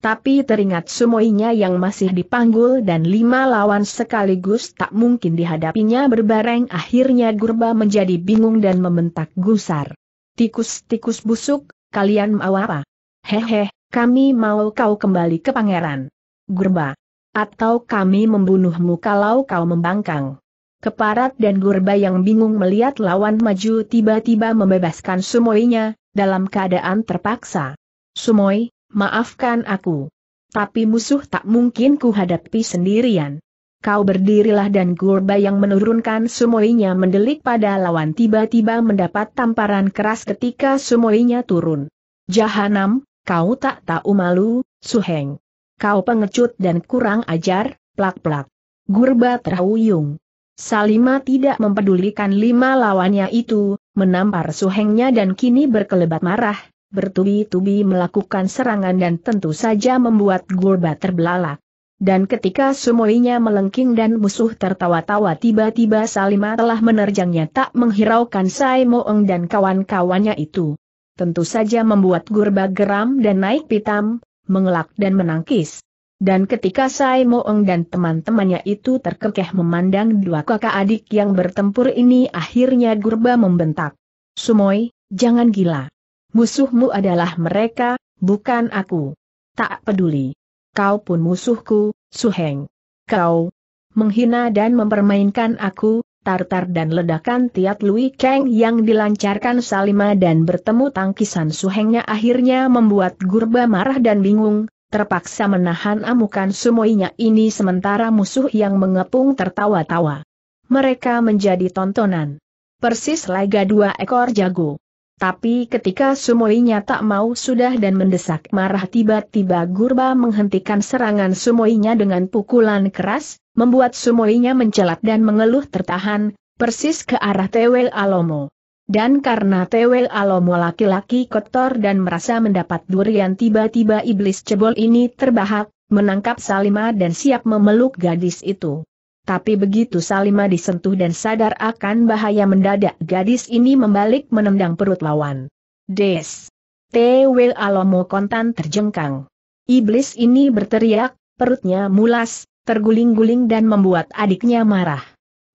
Tapi teringat semuanya yang masih dipanggul dan lima lawan sekaligus tak mungkin dihadapinya berbareng akhirnya Gurba menjadi bingung dan membentak gusar. Tikus-tikus busuk, kalian mau apa? Hehe, kami mau kau kembali ke pangeran. Gurba. Atau kami membunuhmu kalau kau membangkang. Keparat dan Gurba yang bingung melihat lawan maju tiba-tiba membebaskan Sumoinya, dalam keadaan terpaksa. Sumoi, maafkan aku. Tapi musuh tak mungkin kuhadapi sendirian. Kau berdirilah dan Gurba yang menurunkan Sumoinya mendelik pada lawan tiba-tiba mendapat tamparan keras ketika Sumoinya turun. Jahanam, kau tak tahu malu, Suheng kau pengecut dan kurang ajar, plak-plak. Gurba terhuyung. Salima tidak mempedulikan lima lawannya itu, menampar suhengnya dan kini berkelebat marah, bertubi-tubi melakukan serangan dan tentu saja membuat Gurba terbelalak. Dan ketika semuanya melengking dan musuh tertawa-tawa tiba-tiba Salima telah menerjangnya tak menghiraukan Sai Moeng dan kawan-kawannya itu. Tentu saja membuat Gurba geram dan naik pitam, mengelak dan menangkis. Dan ketika Sai Moeng dan teman-temannya itu terkekeh memandang dua kakak adik yang bertempur ini akhirnya Gurba membentak. Sumoy, jangan gila. Musuhmu adalah mereka, bukan aku. Tak peduli. Kau pun musuhku, Suheng. Kau menghina dan mempermainkan aku, tartar dan ledakan tiat Lui Kang yang dilancarkan Salima dan bertemu tangkisan suhengnya akhirnya membuat Gurba marah dan bingung, terpaksa menahan amukan semuanya ini sementara musuh yang mengepung tertawa-tawa. Mereka menjadi tontonan. Persis laga dua ekor jago. Tapi ketika Sumoinya tak mau sudah dan mendesak marah tiba-tiba Gurba menghentikan serangan Sumoinya dengan pukulan keras, membuat Sumoinya mencelat dan mengeluh tertahan, persis ke arah Tewel Alomo. Dan karena Tewel Alomo laki-laki kotor dan merasa mendapat durian tiba-tiba iblis cebol ini terbahak, menangkap Salima dan siap memeluk gadis itu. Tapi begitu Salima disentuh dan sadar akan bahaya mendadak gadis ini membalik menendang perut lawan. Des. T.W. Alomo kontan terjengkang. Iblis ini berteriak, perutnya mulas, terguling-guling dan membuat adiknya marah.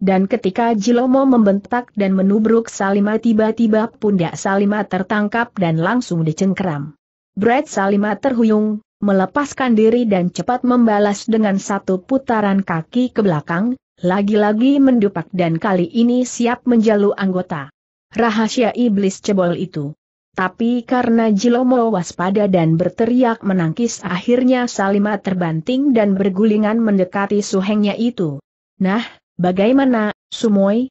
Dan ketika Jilomo membentak dan menubruk Salima tiba-tiba pundak Salima tertangkap dan langsung dicengkeram. Brad Salima terhuyung, melepaskan diri dan cepat membalas dengan satu putaran kaki ke belakang, lagi-lagi mendupak dan kali ini siap menjalu anggota. Rahasia iblis cebol itu. Tapi karena Jilomo waspada dan berteriak menangkis akhirnya Salima terbanting dan bergulingan mendekati suhengnya itu. Nah, bagaimana, Sumoy?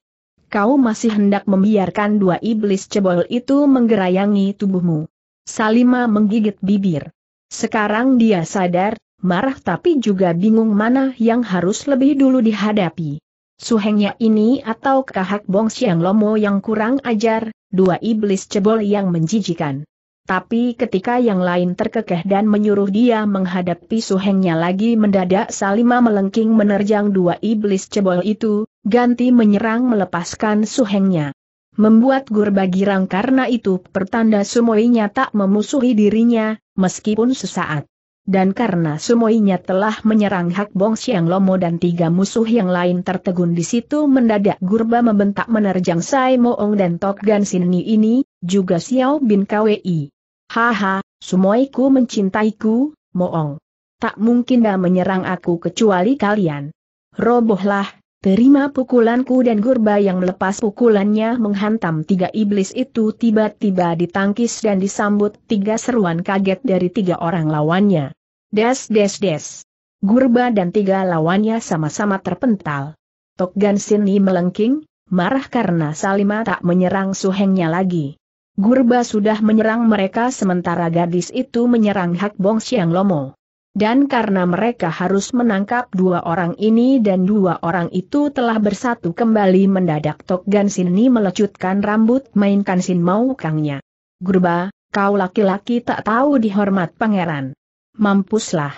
Kau masih hendak membiarkan dua iblis cebol itu menggerayangi tubuhmu. Salima menggigit bibir. Sekarang dia sadar, marah tapi juga bingung mana yang harus lebih dulu dihadapi. Suhengnya ini atau kahak Bong Siang Lomo yang kurang ajar, dua iblis cebol yang menjijikan. Tapi ketika yang lain terkekeh dan menyuruh dia menghadapi suhengnya lagi mendadak Salima melengking menerjang dua iblis cebol itu, ganti menyerang melepaskan suhengnya. Membuat gurbagirang karena itu pertanda sumoinya tak memusuhi dirinya, meskipun sesaat. Dan karena semuanya telah menyerang Hak Bong Siang Lomo dan tiga musuh yang lain tertegun di situ mendadak Gurba membentak menerjang Sai Moong dan Tok Gan Sini ini, juga Xiao Bin Kwei. Haha, semuaiku mencintaiku, Moong. Tak mungkin dah menyerang aku kecuali kalian. Robohlah, Terima pukulanku dan gurba yang melepas pukulannya menghantam tiga iblis itu tiba-tiba ditangkis dan disambut tiga seruan kaget dari tiga orang lawannya. Des des des. Gurba dan tiga lawannya sama-sama terpental. Tok Gan Sini melengking, marah karena Salima tak menyerang suhengnya lagi. Gurba sudah menyerang mereka sementara gadis itu menyerang Hak Bong Siang Lomo dan karena mereka harus menangkap dua orang ini dan dua orang itu telah bersatu kembali mendadak Tok Gan ini melecutkan rambut mainkan Sin Mau Kangnya. Gurba, kau laki-laki tak tahu dihormat pangeran. Mampuslah.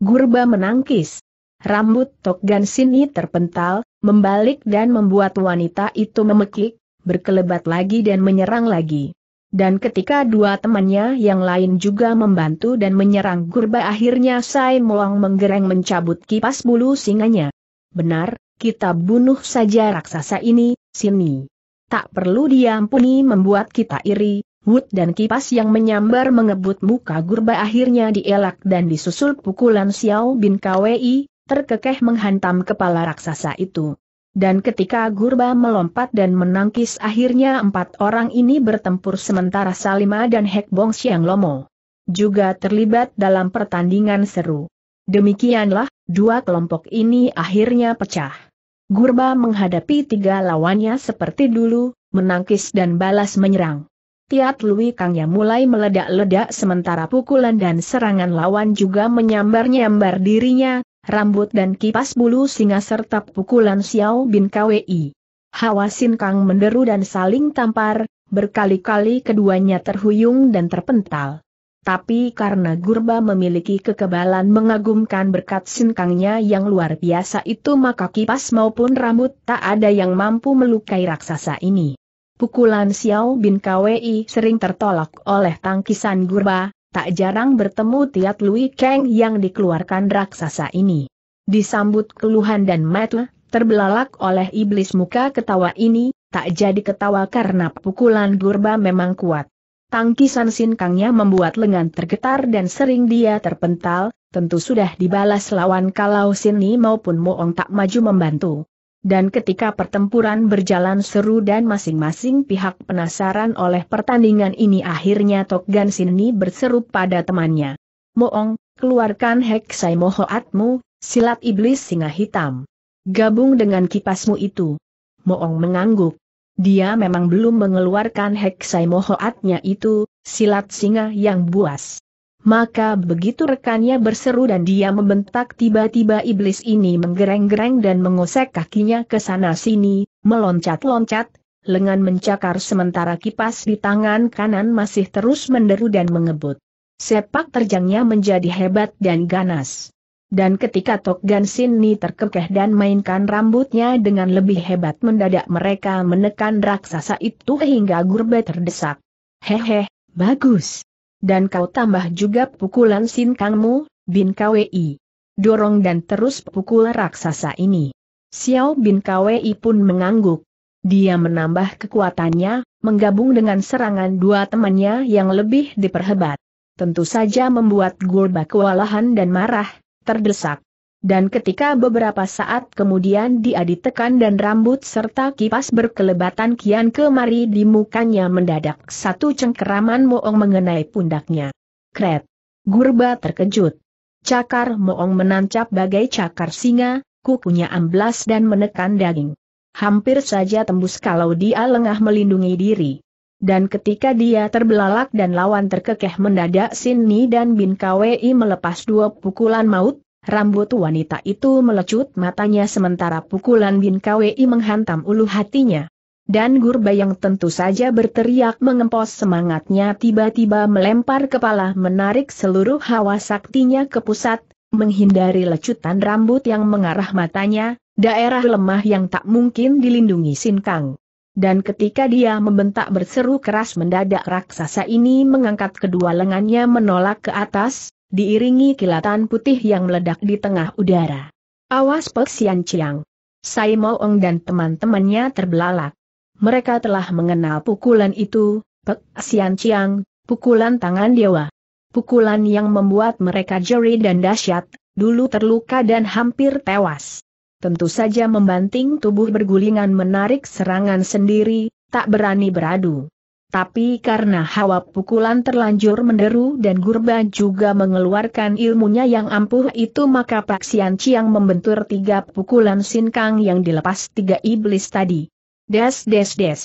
Gurba menangkis. Rambut Tok Gan ini terpental, membalik dan membuat wanita itu memekik, berkelebat lagi dan menyerang lagi. Dan ketika dua temannya yang lain juga membantu dan menyerang Gurba akhirnya Sai Moang menggereng mencabut kipas bulu singanya. Benar, kita bunuh saja raksasa ini, sini. Tak perlu diampuni membuat kita iri, Wood dan kipas yang menyambar mengebut muka Gurba akhirnya dielak dan disusul pukulan Xiao Bin Kwei, terkekeh menghantam kepala raksasa itu. Dan ketika Gurba melompat dan menangkis akhirnya empat orang ini bertempur sementara Salima dan Hek Bong Siang Lomo juga terlibat dalam pertandingan seru. Demikianlah, dua kelompok ini akhirnya pecah. Gurba menghadapi tiga lawannya seperti dulu, menangkis dan balas menyerang. Tiat Lui Kangnya mulai meledak-ledak sementara pukulan dan serangan lawan juga menyambar-nyambar dirinya, rambut dan kipas bulu singa serta pukulan Xiao Bin Kwei. Hawa Sin Kang menderu dan saling tampar, berkali-kali keduanya terhuyung dan terpental. Tapi karena Gurba memiliki kekebalan mengagumkan berkat Kangnya yang luar biasa itu maka kipas maupun rambut tak ada yang mampu melukai raksasa ini. Pukulan Xiao Bin Kwei sering tertolak oleh tangkisan Gurba, tak jarang bertemu Tiat Lui Kang yang dikeluarkan raksasa ini. Disambut keluhan dan mata, terbelalak oleh iblis muka ketawa ini, tak jadi ketawa karena pukulan gurba memang kuat. Tangkisan sinkangnya membuat lengan tergetar dan sering dia terpental, tentu sudah dibalas lawan kalau Sini maupun Moong tak maju membantu dan ketika pertempuran berjalan seru dan masing-masing pihak penasaran oleh pertandingan ini akhirnya Tok Gan Sini berseru pada temannya. Moong, keluarkan Heksai Mohoatmu, silat iblis singa hitam. Gabung dengan kipasmu itu. Moong mengangguk. Dia memang belum mengeluarkan Heksai Mohoatnya itu, silat singa yang buas. Maka begitu rekannya berseru dan dia membentak tiba-tiba iblis ini menggereng-gereng dan mengosek kakinya ke sana-sini, meloncat-loncat, lengan mencakar sementara kipas di tangan kanan masih terus menderu dan mengebut. Sepak terjangnya menjadi hebat dan ganas. Dan ketika Tok Gan Sin Ni terkekeh dan mainkan rambutnya dengan lebih hebat mendadak mereka menekan raksasa itu hingga Gurbe terdesak. Hehe, bagus. Dan kau tambah juga pukulan sinkangmu, Bin Kwei. Dorong dan terus pukul raksasa ini. Xiao Bin Kwei pun mengangguk. Dia menambah kekuatannya, menggabung dengan serangan dua temannya yang lebih diperhebat. Tentu saja membuat Gulba kewalahan dan marah, terdesak. Dan ketika beberapa saat kemudian dia ditekan dan rambut serta kipas berkelebatan kian kemari di mukanya mendadak satu cengkeraman moong mengenai pundaknya. Kret. Gurba terkejut. Cakar moong menancap bagai cakar singa, kukunya amblas dan menekan daging. Hampir saja tembus kalau dia lengah melindungi diri. Dan ketika dia terbelalak dan lawan terkekeh mendadak Sini dan Bin Kwei melepas dua pukulan maut, Rambut wanita itu melecut matanya sementara pukulan Bin Kwei menghantam ulu hatinya. Dan Gurba yang tentu saja berteriak mengempos semangatnya tiba-tiba melempar kepala menarik seluruh hawa saktinya ke pusat, menghindari lecutan rambut yang mengarah matanya, daerah lemah yang tak mungkin dilindungi Sinkang. Dan ketika dia membentak berseru keras mendadak raksasa ini mengangkat kedua lengannya menolak ke atas, diiringi kilatan putih yang meledak di tengah udara. Awas Pek Sian Chiang. Sai Mo Ong dan teman-temannya terbelalak. Mereka telah mengenal pukulan itu, Pek Sian Chiang, pukulan tangan dewa. Pukulan yang membuat mereka jeri dan dahsyat, dulu terluka dan hampir tewas. Tentu saja membanting tubuh bergulingan menarik serangan sendiri, tak berani beradu. Tapi karena hawa pukulan terlanjur menderu dan Gurba juga mengeluarkan ilmunya yang ampuh itu maka Pak Sian Chiang membentur tiga pukulan sinkang yang dilepas tiga iblis tadi. Des des des.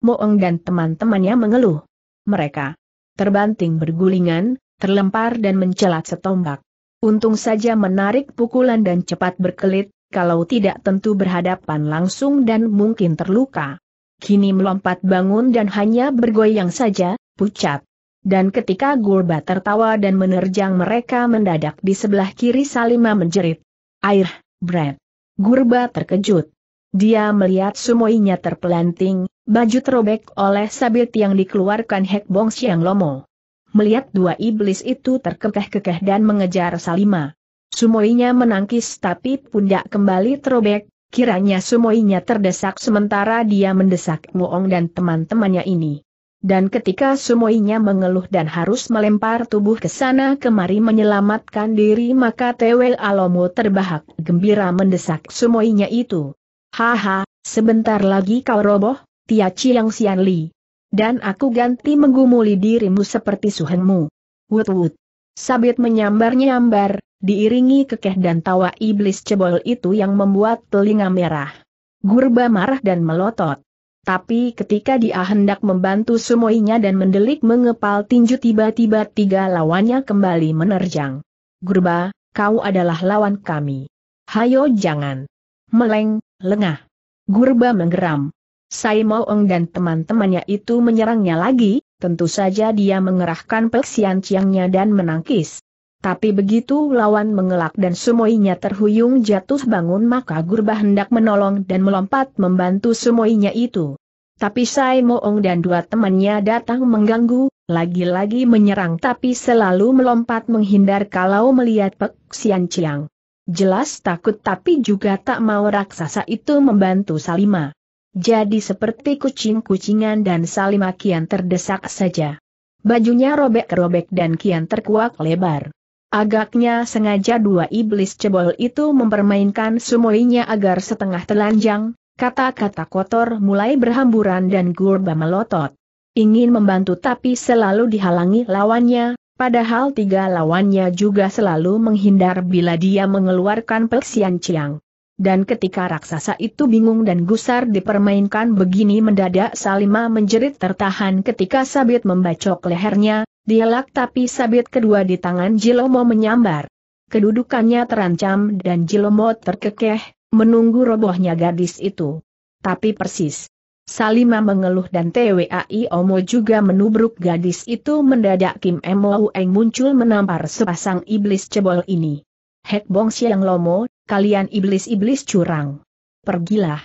Moeng dan teman-temannya mengeluh. Mereka terbanting bergulingan, terlempar dan mencelat setombak. Untung saja menarik pukulan dan cepat berkelit, kalau tidak tentu berhadapan langsung dan mungkin terluka kini melompat bangun dan hanya bergoyang saja, pucat. Dan ketika Gulba tertawa dan menerjang mereka mendadak di sebelah kiri Salima menjerit. Air, Brad. Gurba terkejut. Dia melihat sumoinya terpelanting, baju terobek oleh sabit yang dikeluarkan Hek Bong Siang Lomo. Melihat dua iblis itu terkekeh-kekeh dan mengejar Salima. Sumoinya menangkis tapi pundak kembali terobek, Kiranya semuanya terdesak sementara dia mendesak Muong dan teman-temannya ini. Dan ketika semuanya mengeluh dan harus melempar tubuh ke sana kemari menyelamatkan diri maka Tewel Alomo terbahak gembira mendesak semuanya itu. Haha, sebentar lagi kau roboh, Tia Chiang Sian Li. Dan aku ganti menggumuli dirimu seperti suhengmu. Wut wut. Sabit menyambar-nyambar, diiringi kekeh dan tawa iblis cebol itu yang membuat telinga merah. Gurba marah dan melotot. Tapi ketika dia hendak membantu semuanya dan mendelik mengepal tinju tiba-tiba tiga lawannya kembali menerjang. Gurba, kau adalah lawan kami. Hayo jangan. Meleng, lengah. Gurba menggeram. Sai eng dan teman-temannya itu menyerangnya lagi, tentu saja dia mengerahkan peksian ciangnya dan menangkis. Tapi begitu lawan mengelak dan semuanya terhuyung jatuh bangun maka Gurbah hendak menolong dan melompat membantu semuanya itu. Tapi Sai Moong dan dua temannya datang mengganggu, lagi-lagi menyerang tapi selalu melompat menghindar kalau melihat Pek Sian Chiang. Jelas takut tapi juga tak mau raksasa itu membantu Salima. Jadi seperti kucing-kucingan dan Salima kian terdesak saja. Bajunya robek-robek dan kian terkuak lebar. Agaknya sengaja dua iblis cebol itu mempermainkan semuanya agar setengah telanjang, kata-kata kotor mulai berhamburan dan gurba melotot. Ingin membantu tapi selalu dihalangi lawannya, padahal tiga lawannya juga selalu menghindar bila dia mengeluarkan peksian ciang. Dan ketika raksasa itu bingung dan gusar dipermainkan begini mendadak Salima menjerit tertahan ketika sabit membacok lehernya, Dialak tapi sabit kedua di tangan Jilomo menyambar. Kedudukannya terancam dan Jilomo terkekeh, menunggu robohnya gadis itu. Tapi persis. Salima mengeluh dan TWAI Omo juga menubruk gadis itu mendadak Kim Emo Eng muncul menampar sepasang iblis cebol ini. Hek Bong Siang Lomo, kalian iblis-iblis curang. Pergilah.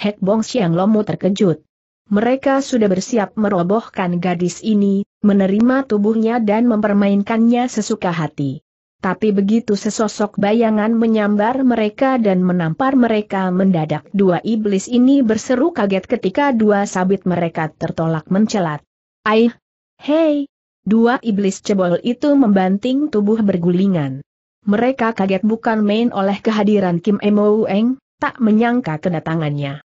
Hek Bong Siang Lomo terkejut mereka sudah bersiap merobohkan gadis ini, menerima tubuhnya dan mempermainkannya sesuka hati. Tapi begitu sesosok bayangan menyambar mereka dan menampar mereka mendadak dua iblis ini berseru kaget ketika dua sabit mereka tertolak mencelat. Aih! Hei! Dua iblis cebol itu membanting tubuh bergulingan. Mereka kaget bukan main oleh kehadiran Kim Emo Eng, tak menyangka kedatangannya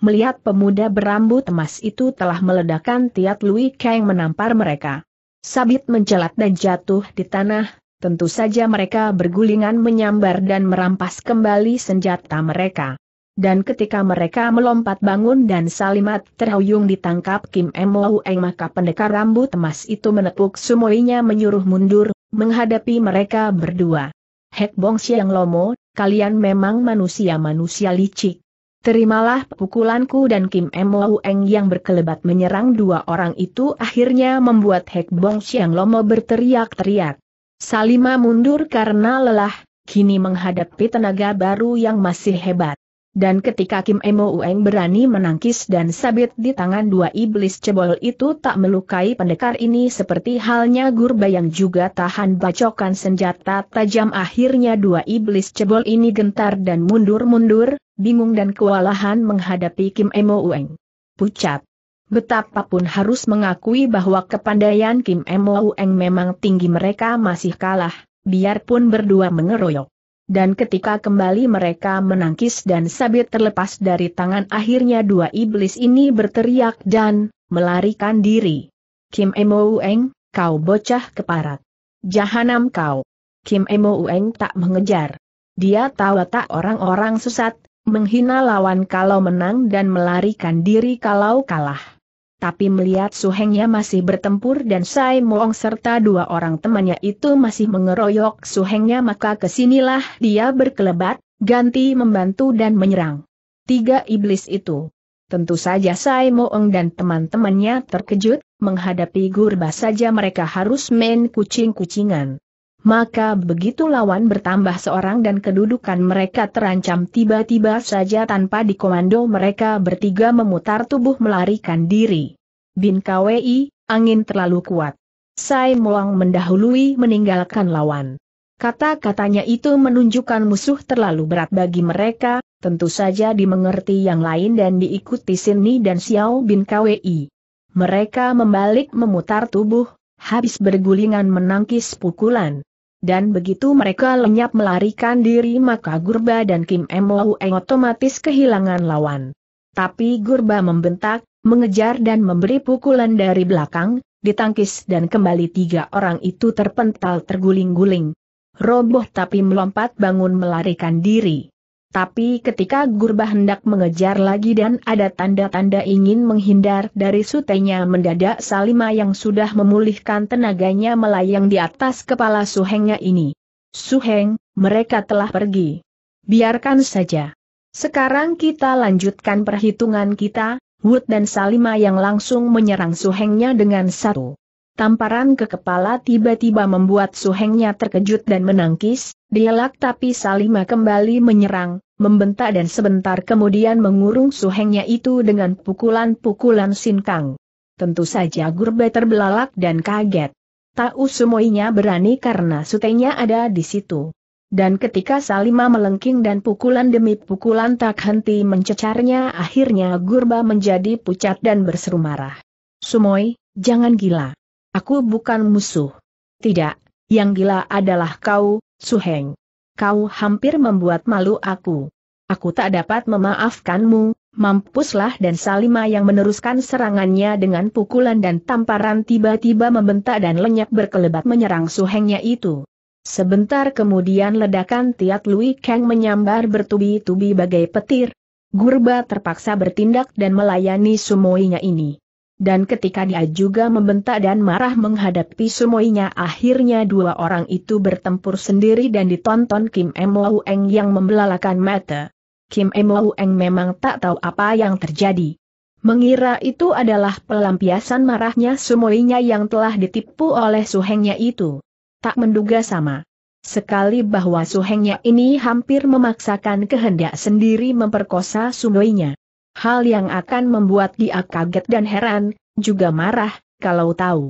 melihat pemuda berambut emas itu telah meledakkan tiat Lui Kang menampar mereka. Sabit mencelat dan jatuh di tanah, tentu saja mereka bergulingan menyambar dan merampas kembali senjata mereka. Dan ketika mereka melompat bangun dan Salimat terhuyung ditangkap Kim Mo Eng maka pendekar rambut emas itu menepuk semuanya menyuruh mundur, menghadapi mereka berdua. Hek Bong Siang Lomo, kalian memang manusia-manusia licik. Terimalah pukulanku dan Kim Mo Eng yang berkelebat menyerang dua orang itu akhirnya membuat Hek Bong siang Lomo berteriak-teriak. Salima mundur karena lelah, kini menghadapi tenaga baru yang masih hebat. Dan ketika Kim Emo Ueng berani menangkis dan sabit di tangan dua iblis cebol itu tak melukai pendekar ini seperti halnya gurba yang juga tahan bacokan senjata tajam akhirnya dua iblis cebol ini gentar dan mundur-mundur, bingung dan kewalahan menghadapi Kim Emo Ueng. Pucat. Betapapun harus mengakui bahwa kepandaian Kim Emo Ueng memang tinggi mereka masih kalah, biarpun berdua mengeroyok dan ketika kembali mereka menangkis dan sabit terlepas dari tangan akhirnya dua iblis ini berteriak dan melarikan diri. Kim Emo Ueng, kau bocah keparat. Jahanam kau. Kim Emo Ueng tak mengejar. Dia tahu tak orang-orang sesat, menghina lawan kalau menang dan melarikan diri kalau kalah tapi melihat Suhengnya masih bertempur dan Sai Moong serta dua orang temannya itu masih mengeroyok Suhengnya maka kesinilah dia berkelebat, ganti membantu dan menyerang. Tiga iblis itu. Tentu saja Sai Moong dan teman-temannya terkejut, menghadapi gurba saja mereka harus main kucing-kucingan maka begitu lawan bertambah seorang dan kedudukan mereka terancam tiba-tiba saja tanpa dikomando mereka bertiga memutar tubuh melarikan diri. Bin KWI, angin terlalu kuat. Sai Moang mendahului meninggalkan lawan. Kata-katanya itu menunjukkan musuh terlalu berat bagi mereka, tentu saja dimengerti yang lain dan diikuti Sini dan Xiao bin KWI. Mereka membalik memutar tubuh, habis bergulingan menangkis pukulan dan begitu mereka lenyap melarikan diri maka Gurba dan Kim Mou Eng otomatis kehilangan lawan. Tapi Gurba membentak, mengejar dan memberi pukulan dari belakang, ditangkis dan kembali tiga orang itu terpental terguling-guling. Roboh tapi melompat bangun melarikan diri. Tapi ketika Gurba hendak mengejar lagi dan ada tanda-tanda ingin menghindar dari sutenya mendadak Salima yang sudah memulihkan tenaganya melayang di atas kepala Suhengnya ini. Suheng, mereka telah pergi. Biarkan saja. Sekarang kita lanjutkan perhitungan kita, Wood dan Salima yang langsung menyerang Suhengnya dengan satu Tamparan ke kepala tiba-tiba membuat suhengnya terkejut dan menangkis, dielak tapi Salima kembali menyerang, membentak dan sebentar kemudian mengurung suhengnya itu dengan pukulan-pukulan sinkang. Tentu saja Gurba terbelalak dan kaget. Tahu semuanya berani karena sutenya ada di situ. Dan ketika Salima melengking dan pukulan demi pukulan tak henti mencecarnya akhirnya Gurba menjadi pucat dan berseru marah. Sumoy, jangan gila. Aku bukan musuh. Tidak, yang gila adalah kau, Suheng. Kau hampir membuat malu aku. Aku tak dapat memaafkanmu, mampuslah dan Salima yang meneruskan serangannya dengan pukulan dan tamparan tiba-tiba membentak dan lenyap berkelebat menyerang Suhengnya itu. Sebentar kemudian ledakan Tiat Lui Kang menyambar bertubi-tubi bagai petir. Gurba terpaksa bertindak dan melayani sumoinya ini. Dan ketika dia juga membentak dan marah menghadapi sumoinya akhirnya dua orang itu bertempur sendiri dan ditonton Kim M. Eng yang membelalakan mata. Kim M. Eng memang tak tahu apa yang terjadi. Mengira itu adalah pelampiasan marahnya sumoinya yang telah ditipu oleh suhengnya itu. Tak menduga sama. Sekali bahwa suhengnya ini hampir memaksakan kehendak sendiri memperkosa sumoinya hal yang akan membuat dia kaget dan heran, juga marah, kalau tahu.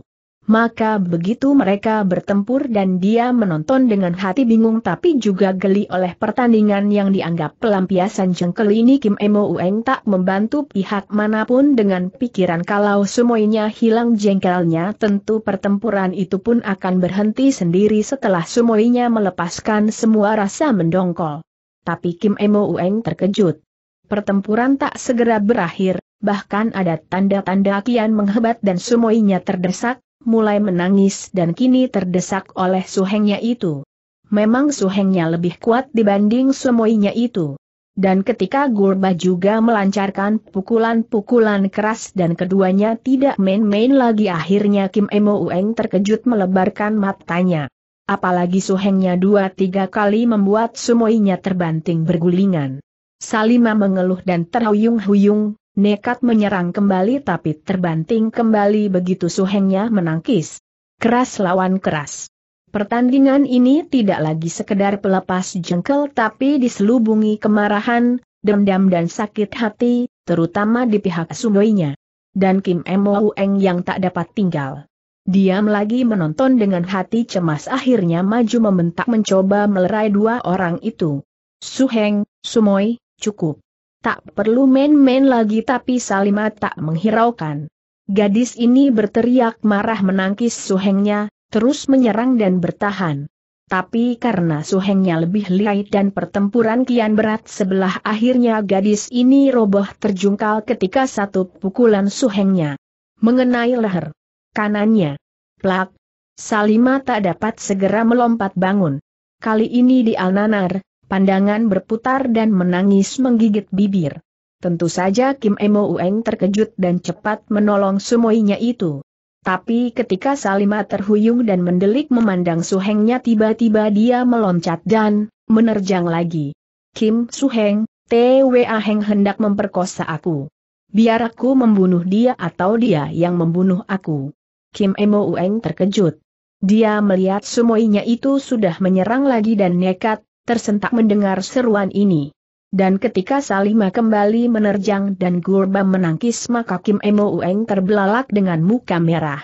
Maka begitu mereka bertempur dan dia menonton dengan hati bingung tapi juga geli oleh pertandingan yang dianggap pelampiasan jengkel ini Kim Emo Ueng tak membantu pihak manapun dengan pikiran kalau semuanya hilang jengkelnya tentu pertempuran itu pun akan berhenti sendiri setelah semuanya melepaskan semua rasa mendongkol. Tapi Kim Emo Ueng terkejut pertempuran tak segera berakhir, bahkan ada tanda-tanda kian menghebat dan sumoinya terdesak, mulai menangis dan kini terdesak oleh suhengnya itu. Memang suhengnya lebih kuat dibanding sumoinya itu. Dan ketika Gurba juga melancarkan pukulan-pukulan keras dan keduanya tidak main-main lagi akhirnya Kim Emo Ueng terkejut melebarkan matanya. Apalagi suhengnya dua tiga kali membuat sumoinya terbanting bergulingan. Salima mengeluh dan terhuyung-huyung, nekat menyerang kembali tapi terbanting kembali begitu suhengnya menangkis. Keras lawan keras. Pertandingan ini tidak lagi sekedar pelepas jengkel tapi diselubungi kemarahan, dendam dan sakit hati, terutama di pihak Sundoinya. Dan Kim Mo Eng yang tak dapat tinggal. Diam lagi menonton dengan hati cemas akhirnya maju membentak mencoba melerai dua orang itu. Suheng, Sumoy, cukup. Tak perlu main-main lagi tapi Salima tak menghiraukan. Gadis ini berteriak marah menangkis suhengnya, terus menyerang dan bertahan. Tapi karena suhengnya lebih lihai dan pertempuran kian berat sebelah akhirnya gadis ini roboh terjungkal ketika satu pukulan suhengnya mengenai leher kanannya. Plak! Salima tak dapat segera melompat bangun. Kali ini di Alnanar, pandangan berputar dan menangis menggigit bibir. Tentu saja Kim Emo Ueng terkejut dan cepat menolong sumoinya itu. Tapi ketika Salima terhuyung dan mendelik memandang Su Hengnya, tiba-tiba dia meloncat dan menerjang lagi. Kim Su Suheng, TWA Heng hendak memperkosa aku. Biar aku membunuh dia atau dia yang membunuh aku. Kim Emo Ueng terkejut. Dia melihat sumoinya itu sudah menyerang lagi dan nekat, tersentak mendengar seruan ini. Dan ketika Salima kembali menerjang dan Gurba menangkis maka Kim Emo Ueng terbelalak dengan muka merah.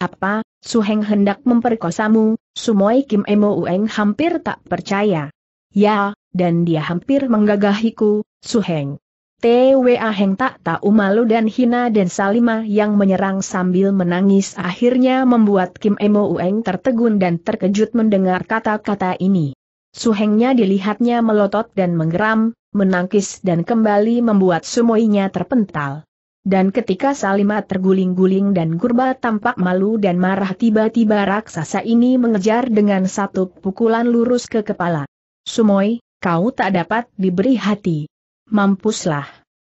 Apa, Heng hendak memperkosamu, Sumoi Kim Emo Ueng hampir tak percaya. Ya, dan dia hampir menggagahiku, Su Suheng. TWA Heng tak tahu malu dan hina dan Salima yang menyerang sambil menangis akhirnya membuat Kim Emo Ueng tertegun dan terkejut mendengar kata-kata ini. Suhengnya dilihatnya melotot dan menggeram, menangkis dan kembali membuat sumoinya terpental. Dan ketika Salima terguling-guling dan Gurba tampak malu dan marah tiba-tiba raksasa ini mengejar dengan satu pukulan lurus ke kepala. Sumoi, kau tak dapat diberi hati. Mampuslah.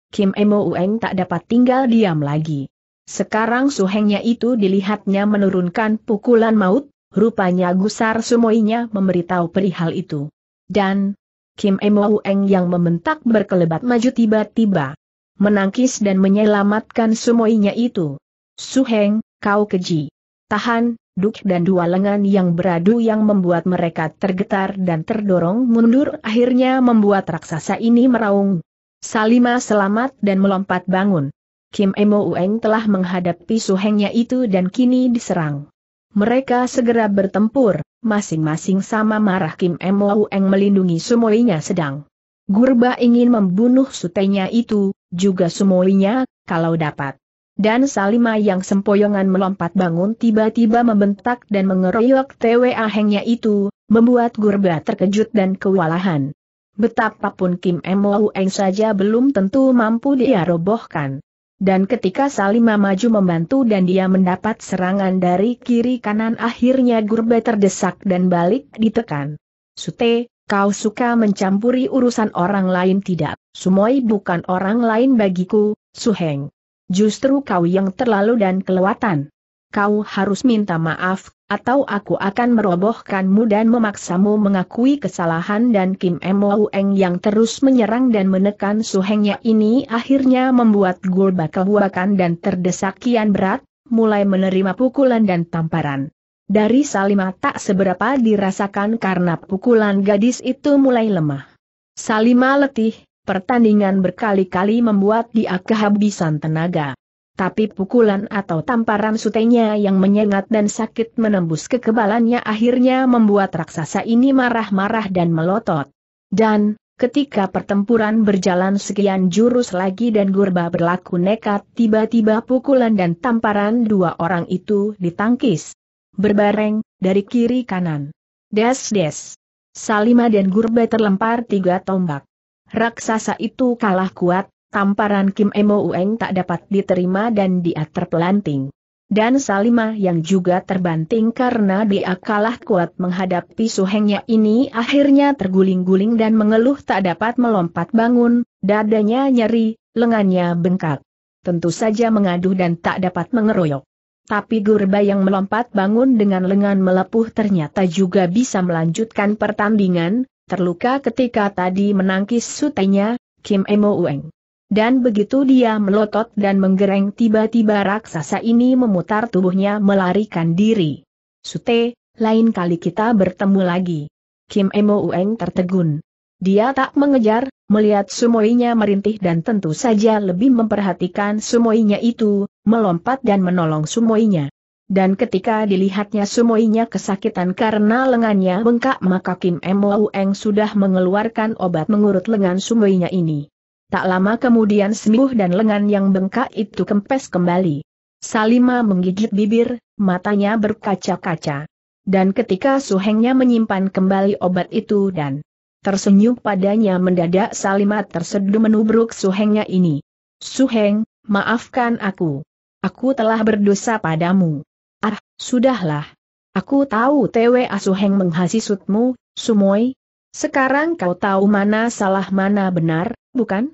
Kim Emo Ueng tak dapat tinggal diam lagi. Sekarang suhengnya itu dilihatnya menurunkan pukulan maut, Rupanya Gusar Sumoinya memberitahu perihal itu. Dan, Kim Emoeng Eng yang membentak berkelebat maju tiba-tiba. Menangkis dan menyelamatkan Sumoinya itu. Suheng, kau keji. Tahan, duk dan dua lengan yang beradu yang membuat mereka tergetar dan terdorong mundur akhirnya membuat raksasa ini meraung. Salima selamat dan melompat bangun. Kim Emo Ueng telah menghadapi suhengnya itu dan kini diserang. Mereka segera bertempur, masing-masing sama marah Kim Eng melindungi sumoinya sedang. Gurba ingin membunuh sutenya itu, juga sumoinya, kalau dapat. Dan Salima yang sempoyongan melompat bangun tiba-tiba membentak dan mengeroyok TWA hengnya itu, membuat Gurba terkejut dan kewalahan. Betapapun Kim Eng saja belum tentu mampu dia robohkan. Dan ketika Salima maju membantu dan dia mendapat serangan dari kiri kanan akhirnya Gurba terdesak dan balik ditekan. Sute, kau suka mencampuri urusan orang lain tidak? Sumoi bukan orang lain bagiku, Suheng. Justru kau yang terlalu dan kelewatan kau harus minta maaf, atau aku akan merobohkanmu dan memaksamu mengakui kesalahan dan Kim Eng yang terus menyerang dan menekan suhengnya ini akhirnya membuat Gul bakal-bakan dan terdesak kian berat, mulai menerima pukulan dan tamparan. Dari Salima tak seberapa dirasakan karena pukulan gadis itu mulai lemah. Salima letih, pertandingan berkali-kali membuat dia kehabisan tenaga tapi pukulan atau tamparan sutenya yang menyengat dan sakit menembus kekebalannya akhirnya membuat raksasa ini marah-marah dan melotot. Dan, ketika pertempuran berjalan sekian jurus lagi dan Gurba berlaku nekat tiba-tiba pukulan dan tamparan dua orang itu ditangkis. Berbareng, dari kiri kanan. Des-des. Salima dan Gurba terlempar tiga tombak. Raksasa itu kalah kuat, Tamparan Kim Emo Ueng tak dapat diterima dan dia terpelanting. Dan Salima yang juga terbanting karena dia kalah kuat menghadapi suhengnya ini akhirnya terguling-guling dan mengeluh tak dapat melompat bangun, dadanya nyeri, lengannya bengkak. Tentu saja mengaduh dan tak dapat mengeroyok. Tapi Gurba yang melompat bangun dengan lengan melepuh ternyata juga bisa melanjutkan pertandingan, terluka ketika tadi menangkis sutenya, Kim Emo Ueng. Dan begitu dia melotot dan menggereng tiba-tiba raksasa ini memutar tubuhnya melarikan diri. Sute, lain kali kita bertemu lagi. Kim Emo Ueng tertegun. Dia tak mengejar, melihat sumoinya merintih dan tentu saja lebih memperhatikan sumoinya itu, melompat dan menolong sumoinya. Dan ketika dilihatnya sumoinya kesakitan karena lengannya bengkak maka Kim Emo Ueng sudah mengeluarkan obat mengurut lengan sumoinya ini. Tak lama kemudian sembuh dan lengan yang bengkak itu kempes kembali. Salima menggigit bibir, matanya berkaca-kaca. Dan ketika suhengnya menyimpan kembali obat itu dan tersenyum padanya mendadak Salima tersedu menubruk suhengnya ini. Suheng, maafkan aku. Aku telah berdosa padamu. Ah, sudahlah. Aku tahu tewe asuheng menghasisutmu, Sumoy. Sekarang kau tahu mana salah mana benar, bukan?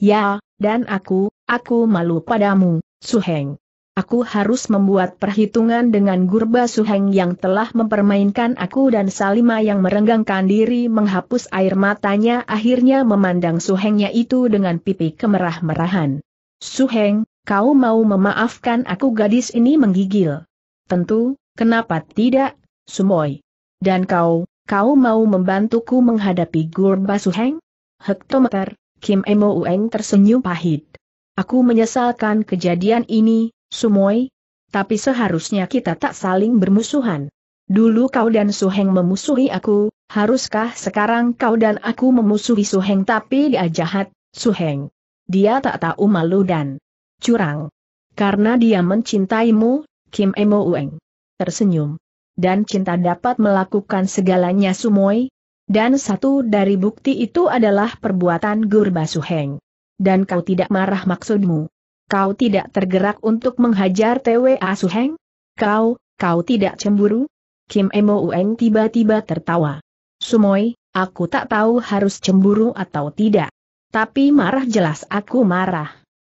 Ya, dan aku, aku malu padamu, Suheng. Aku harus membuat perhitungan dengan Gurba Suheng yang telah mempermainkan aku dan Salima yang merenggangkan diri menghapus air matanya akhirnya memandang Suhengnya itu dengan pipi kemerah-merahan. Suheng, kau mau memaafkan aku gadis ini menggigil. Tentu, kenapa tidak, Sumoy? Dan kau, kau mau membantuku menghadapi Gurba Suheng? Hektometer, Kim Emo Ueng tersenyum pahit. Aku menyesalkan kejadian ini, Sumoy. Tapi seharusnya kita tak saling bermusuhan. Dulu kau dan Suheng memusuhi aku, haruskah sekarang kau dan aku memusuhi Suheng tapi dia jahat, Suheng. Dia tak tahu malu dan curang. Karena dia mencintaimu, Kim Emo Ueng. Tersenyum. Dan cinta dapat melakukan segalanya Sumoy, dan satu dari bukti itu adalah perbuatan Gurba Suheng. Dan kau tidak marah maksudmu. Kau tidak tergerak untuk menghajar TWA Suheng? Kau, kau tidak cemburu? Kim Emo Ueng tiba-tiba tertawa. Sumoy, aku tak tahu harus cemburu atau tidak. Tapi marah jelas aku marah.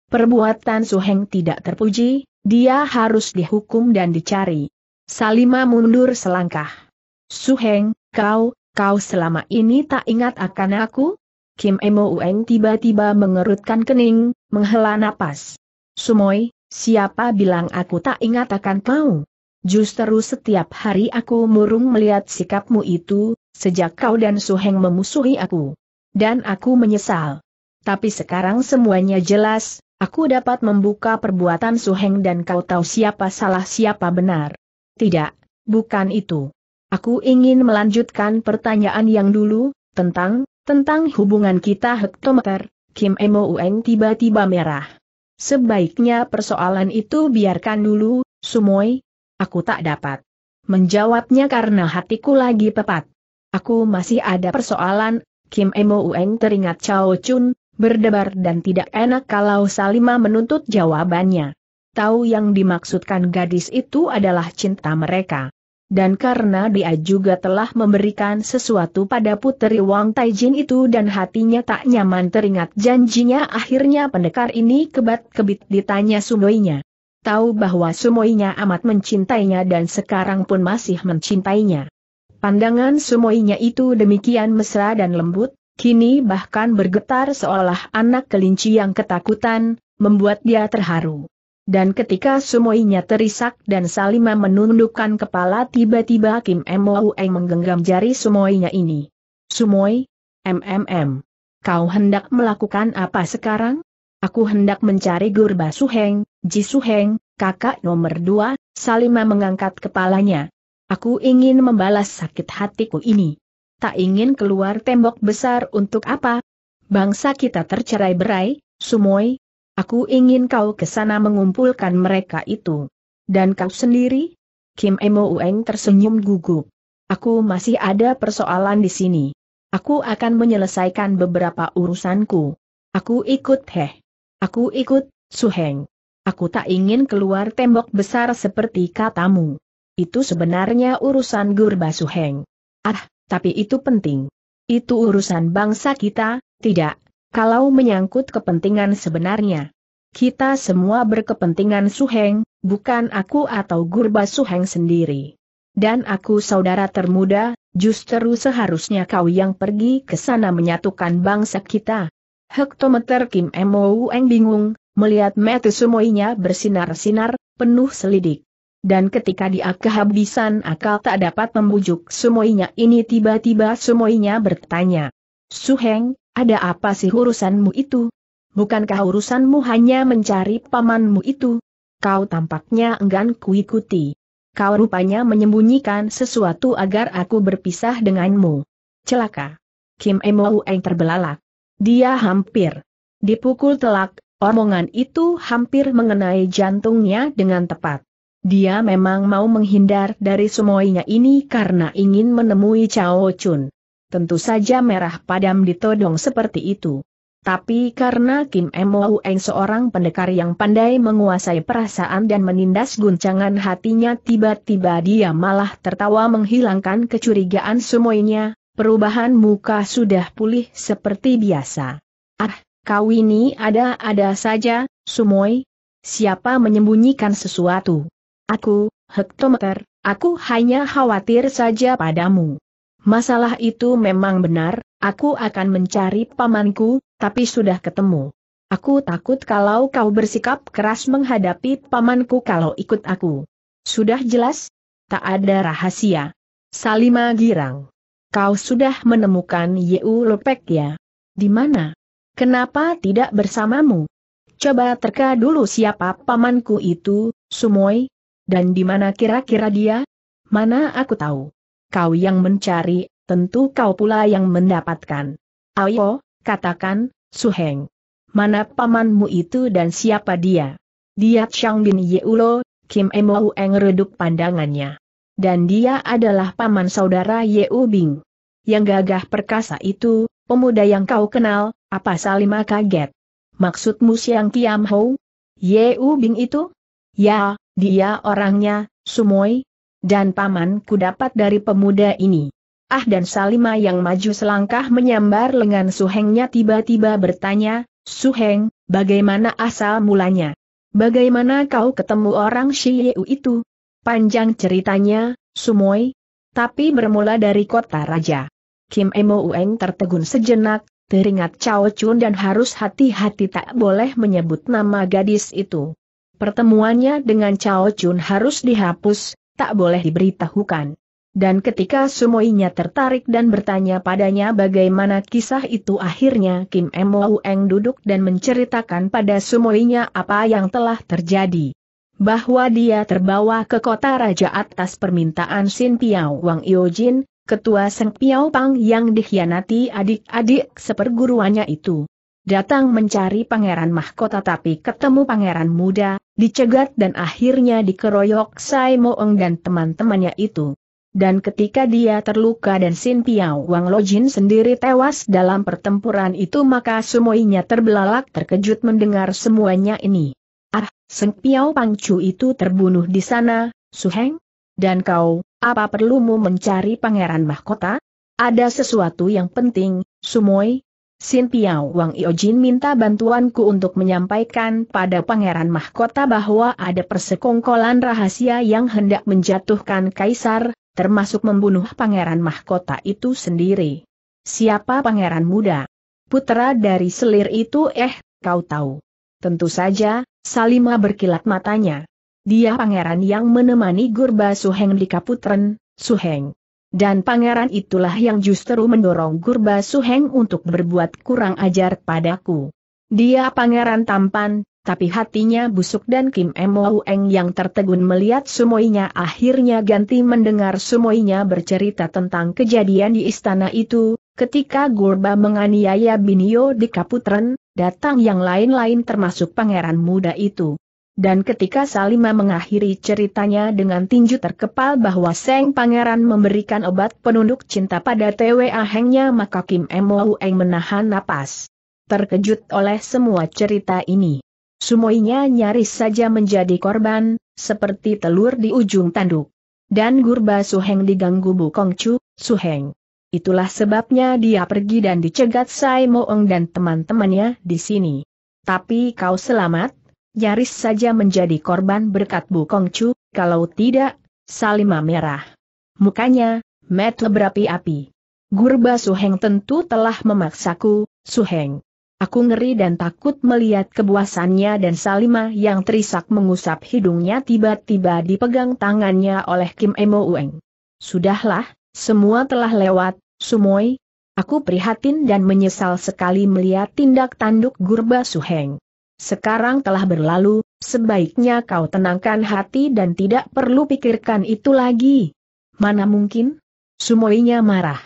Perbuatan Suheng tidak terpuji, dia harus dihukum dan dicari. Salima mundur selangkah. Suheng, kau, kau selama ini tak ingat akan aku? Kim Emo Ueng tiba-tiba mengerutkan kening, menghela napas. Sumoy, siapa bilang aku tak ingat akan kau? Justru setiap hari aku murung melihat sikapmu itu, sejak kau dan Suheng memusuhi aku. Dan aku menyesal. Tapi sekarang semuanya jelas, aku dapat membuka perbuatan Suheng dan kau tahu siapa salah siapa benar. Tidak, bukan itu. Aku ingin melanjutkan pertanyaan yang dulu, tentang, tentang hubungan kita hektometer, Kim Emo Ueng tiba-tiba merah. Sebaiknya persoalan itu biarkan dulu, Sumoy. Aku tak dapat menjawabnya karena hatiku lagi pepat. Aku masih ada persoalan, Kim Emo Ueng teringat Chao Chun, berdebar dan tidak enak kalau Salima menuntut jawabannya. Tahu yang dimaksudkan gadis itu adalah cinta mereka dan karena dia juga telah memberikan sesuatu pada putri Wang Taijin itu dan hatinya tak nyaman teringat janjinya akhirnya pendekar ini kebat-kebit ditanya sumoinya. Tahu bahwa sumoinya amat mencintainya dan sekarang pun masih mencintainya. Pandangan sumoinya itu demikian mesra dan lembut, kini bahkan bergetar seolah anak kelinci yang ketakutan, membuat dia terharu. Dan ketika semuanya terisak dan Salima menundukkan kepala tiba-tiba Kim Moueng menggenggam jari semuanya ini. Sumoy? MMM. Kau hendak melakukan apa sekarang? Aku hendak mencari Gurba Suheng, Ji Suheng, kakak nomor dua, Salima mengangkat kepalanya. Aku ingin membalas sakit hatiku ini. Tak ingin keluar tembok besar untuk apa? Bangsa kita tercerai berai, Sumoy, Aku ingin kau ke sana mengumpulkan mereka itu. Dan kau sendiri? Kim Emo Ueng tersenyum gugup. Aku masih ada persoalan di sini. Aku akan menyelesaikan beberapa urusanku. Aku ikut Heh. Aku ikut, Su Heng. Aku tak ingin keluar tembok besar seperti katamu. Itu sebenarnya urusan Gurba Heng. Ah, tapi itu penting. Itu urusan bangsa kita, tidak, kalau menyangkut kepentingan sebenarnya. Kita semua berkepentingan Suheng, bukan aku atau Gurba Suheng sendiri. Dan aku saudara termuda, justru seharusnya kau yang pergi ke sana menyatukan bangsa kita. Hektometer Kim Moueng bingung, melihat mata semuanya bersinar-sinar, penuh selidik. Dan ketika dia kehabisan akal tak dapat membujuk semuanya ini tiba-tiba semuanya bertanya. Suheng, ada apa sih urusanmu itu? Bukankah urusanmu hanya mencari pamanmu itu? Kau tampaknya enggan kuikuti. Kau rupanya menyembunyikan sesuatu agar aku berpisah denganmu. Celaka. Kim Emo Eng terbelalak. Dia hampir dipukul telak, omongan itu hampir mengenai jantungnya dengan tepat. Dia memang mau menghindar dari semuanya ini karena ingin menemui Chao Chun tentu saja merah padam ditodong seperti itu. Tapi karena Kim Mo Eng seorang pendekar yang pandai menguasai perasaan dan menindas guncangan hatinya tiba-tiba dia malah tertawa menghilangkan kecurigaan semuanya, perubahan muka sudah pulih seperti biasa. Ah, kau ini ada-ada saja, Sumoy. Siapa menyembunyikan sesuatu? Aku, hektometer, aku hanya khawatir saja padamu. Masalah itu memang benar, aku akan mencari pamanku, tapi sudah ketemu. Aku takut kalau kau bersikap keras menghadapi pamanku kalau ikut aku. Sudah jelas? Tak ada rahasia. Salima girang. Kau sudah menemukan Yeu Lopek ya? Di mana? Kenapa tidak bersamamu? Coba terka dulu siapa pamanku itu, Sumoy, dan di mana kira-kira dia? Mana aku tahu kau yang mencari, tentu kau pula yang mendapatkan. Ayo, katakan, Suheng. Mana pamanmu itu dan siapa dia? Dia Chang Bin Yeulo, Kim Emou Eng redup pandangannya. Dan dia adalah paman saudara Ye U Bing. Yang gagah perkasa itu, pemuda yang kau kenal, apa Salima kaget? Maksudmu Siang Kiam Hou? U Bing itu? Ya, dia orangnya, Sumoi dan paman, ku dapat dari pemuda ini. Ah dan Salima yang maju selangkah menyambar lengan Suhengnya tiba-tiba bertanya, Suheng, bagaimana asal mulanya? Bagaimana kau ketemu orang Shiyu itu? Panjang ceritanya, Sumoy, tapi bermula dari kota raja. Kim Emo Ueng tertegun sejenak, teringat Chao Chun dan harus hati-hati tak boleh menyebut nama gadis itu. Pertemuannya dengan Chao Chun harus dihapus, tak boleh diberitahukan. Dan ketika Sumoinya tertarik dan bertanya padanya bagaimana kisah itu akhirnya Kim M. Eng duduk dan menceritakan pada Sumoinya apa yang telah terjadi. Bahwa dia terbawa ke kota raja atas permintaan Sin Piao Wang Yojin, ketua Seng Piao Pang yang dikhianati adik-adik seperguruannya itu. Datang mencari pangeran mahkota tapi ketemu pangeran muda, dicegat dan akhirnya dikeroyok Sai Moeng dan teman-temannya itu. Dan ketika dia terluka dan Sin Piao Wang Lojin sendiri tewas dalam pertempuran itu maka semuanya terbelalak terkejut mendengar semuanya ini. Ah, Sin Piao Pangcu itu terbunuh di sana, Su Heng. Dan kau, apa perlumu mencari pangeran mahkota? Ada sesuatu yang penting, Sumoy, Sin Piao Wang Iojin minta bantuanku untuk menyampaikan pada Pangeran Mahkota bahwa ada persekongkolan rahasia yang hendak menjatuhkan Kaisar, termasuk membunuh Pangeran Mahkota itu sendiri. Siapa Pangeran Muda? Putra dari selir itu eh, kau tahu. Tentu saja, Salima berkilat matanya. Dia pangeran yang menemani Gurba Suheng di Kaputren, Suheng. Dan pangeran itulah yang justru mendorong Gurba Suheng untuk berbuat kurang ajar padaku. Dia pangeran tampan, tapi hatinya busuk dan Kim Emoeng yang tertegun melihat sumoinya akhirnya ganti mendengar sumoinya bercerita tentang kejadian di istana itu, ketika Gurba menganiaya Binio di Kaputren, datang yang lain-lain termasuk pangeran muda itu. Dan ketika Salima mengakhiri ceritanya dengan tinju terkepal bahwa Seng Pangeran memberikan obat penunduk cinta pada TWA Hengnya maka Kim Mo Eng menahan napas. Terkejut oleh semua cerita ini. Sumoinya nyaris saja menjadi korban, seperti telur di ujung tanduk. Dan Gurba Suheng diganggu Bu Chu, Suheng. Itulah sebabnya dia pergi dan dicegat Sai Moong dan teman-temannya di sini. Tapi kau selamat, nyaris saja menjadi korban berkat Bu Kongcu, kalau tidak, Salima merah. Mukanya, mata berapi-api. Gurba Suheng tentu telah memaksaku, Suheng. Aku ngeri dan takut melihat kebuasannya dan Salima yang terisak mengusap hidungnya tiba-tiba dipegang tangannya oleh Kim Emo Ueng. Sudahlah, semua telah lewat, Sumoy. Aku prihatin dan menyesal sekali melihat tindak tanduk Gurba Suheng. Sekarang telah berlalu, sebaiknya kau tenangkan hati dan tidak perlu pikirkan itu lagi. Mana mungkin? Sumoinya marah.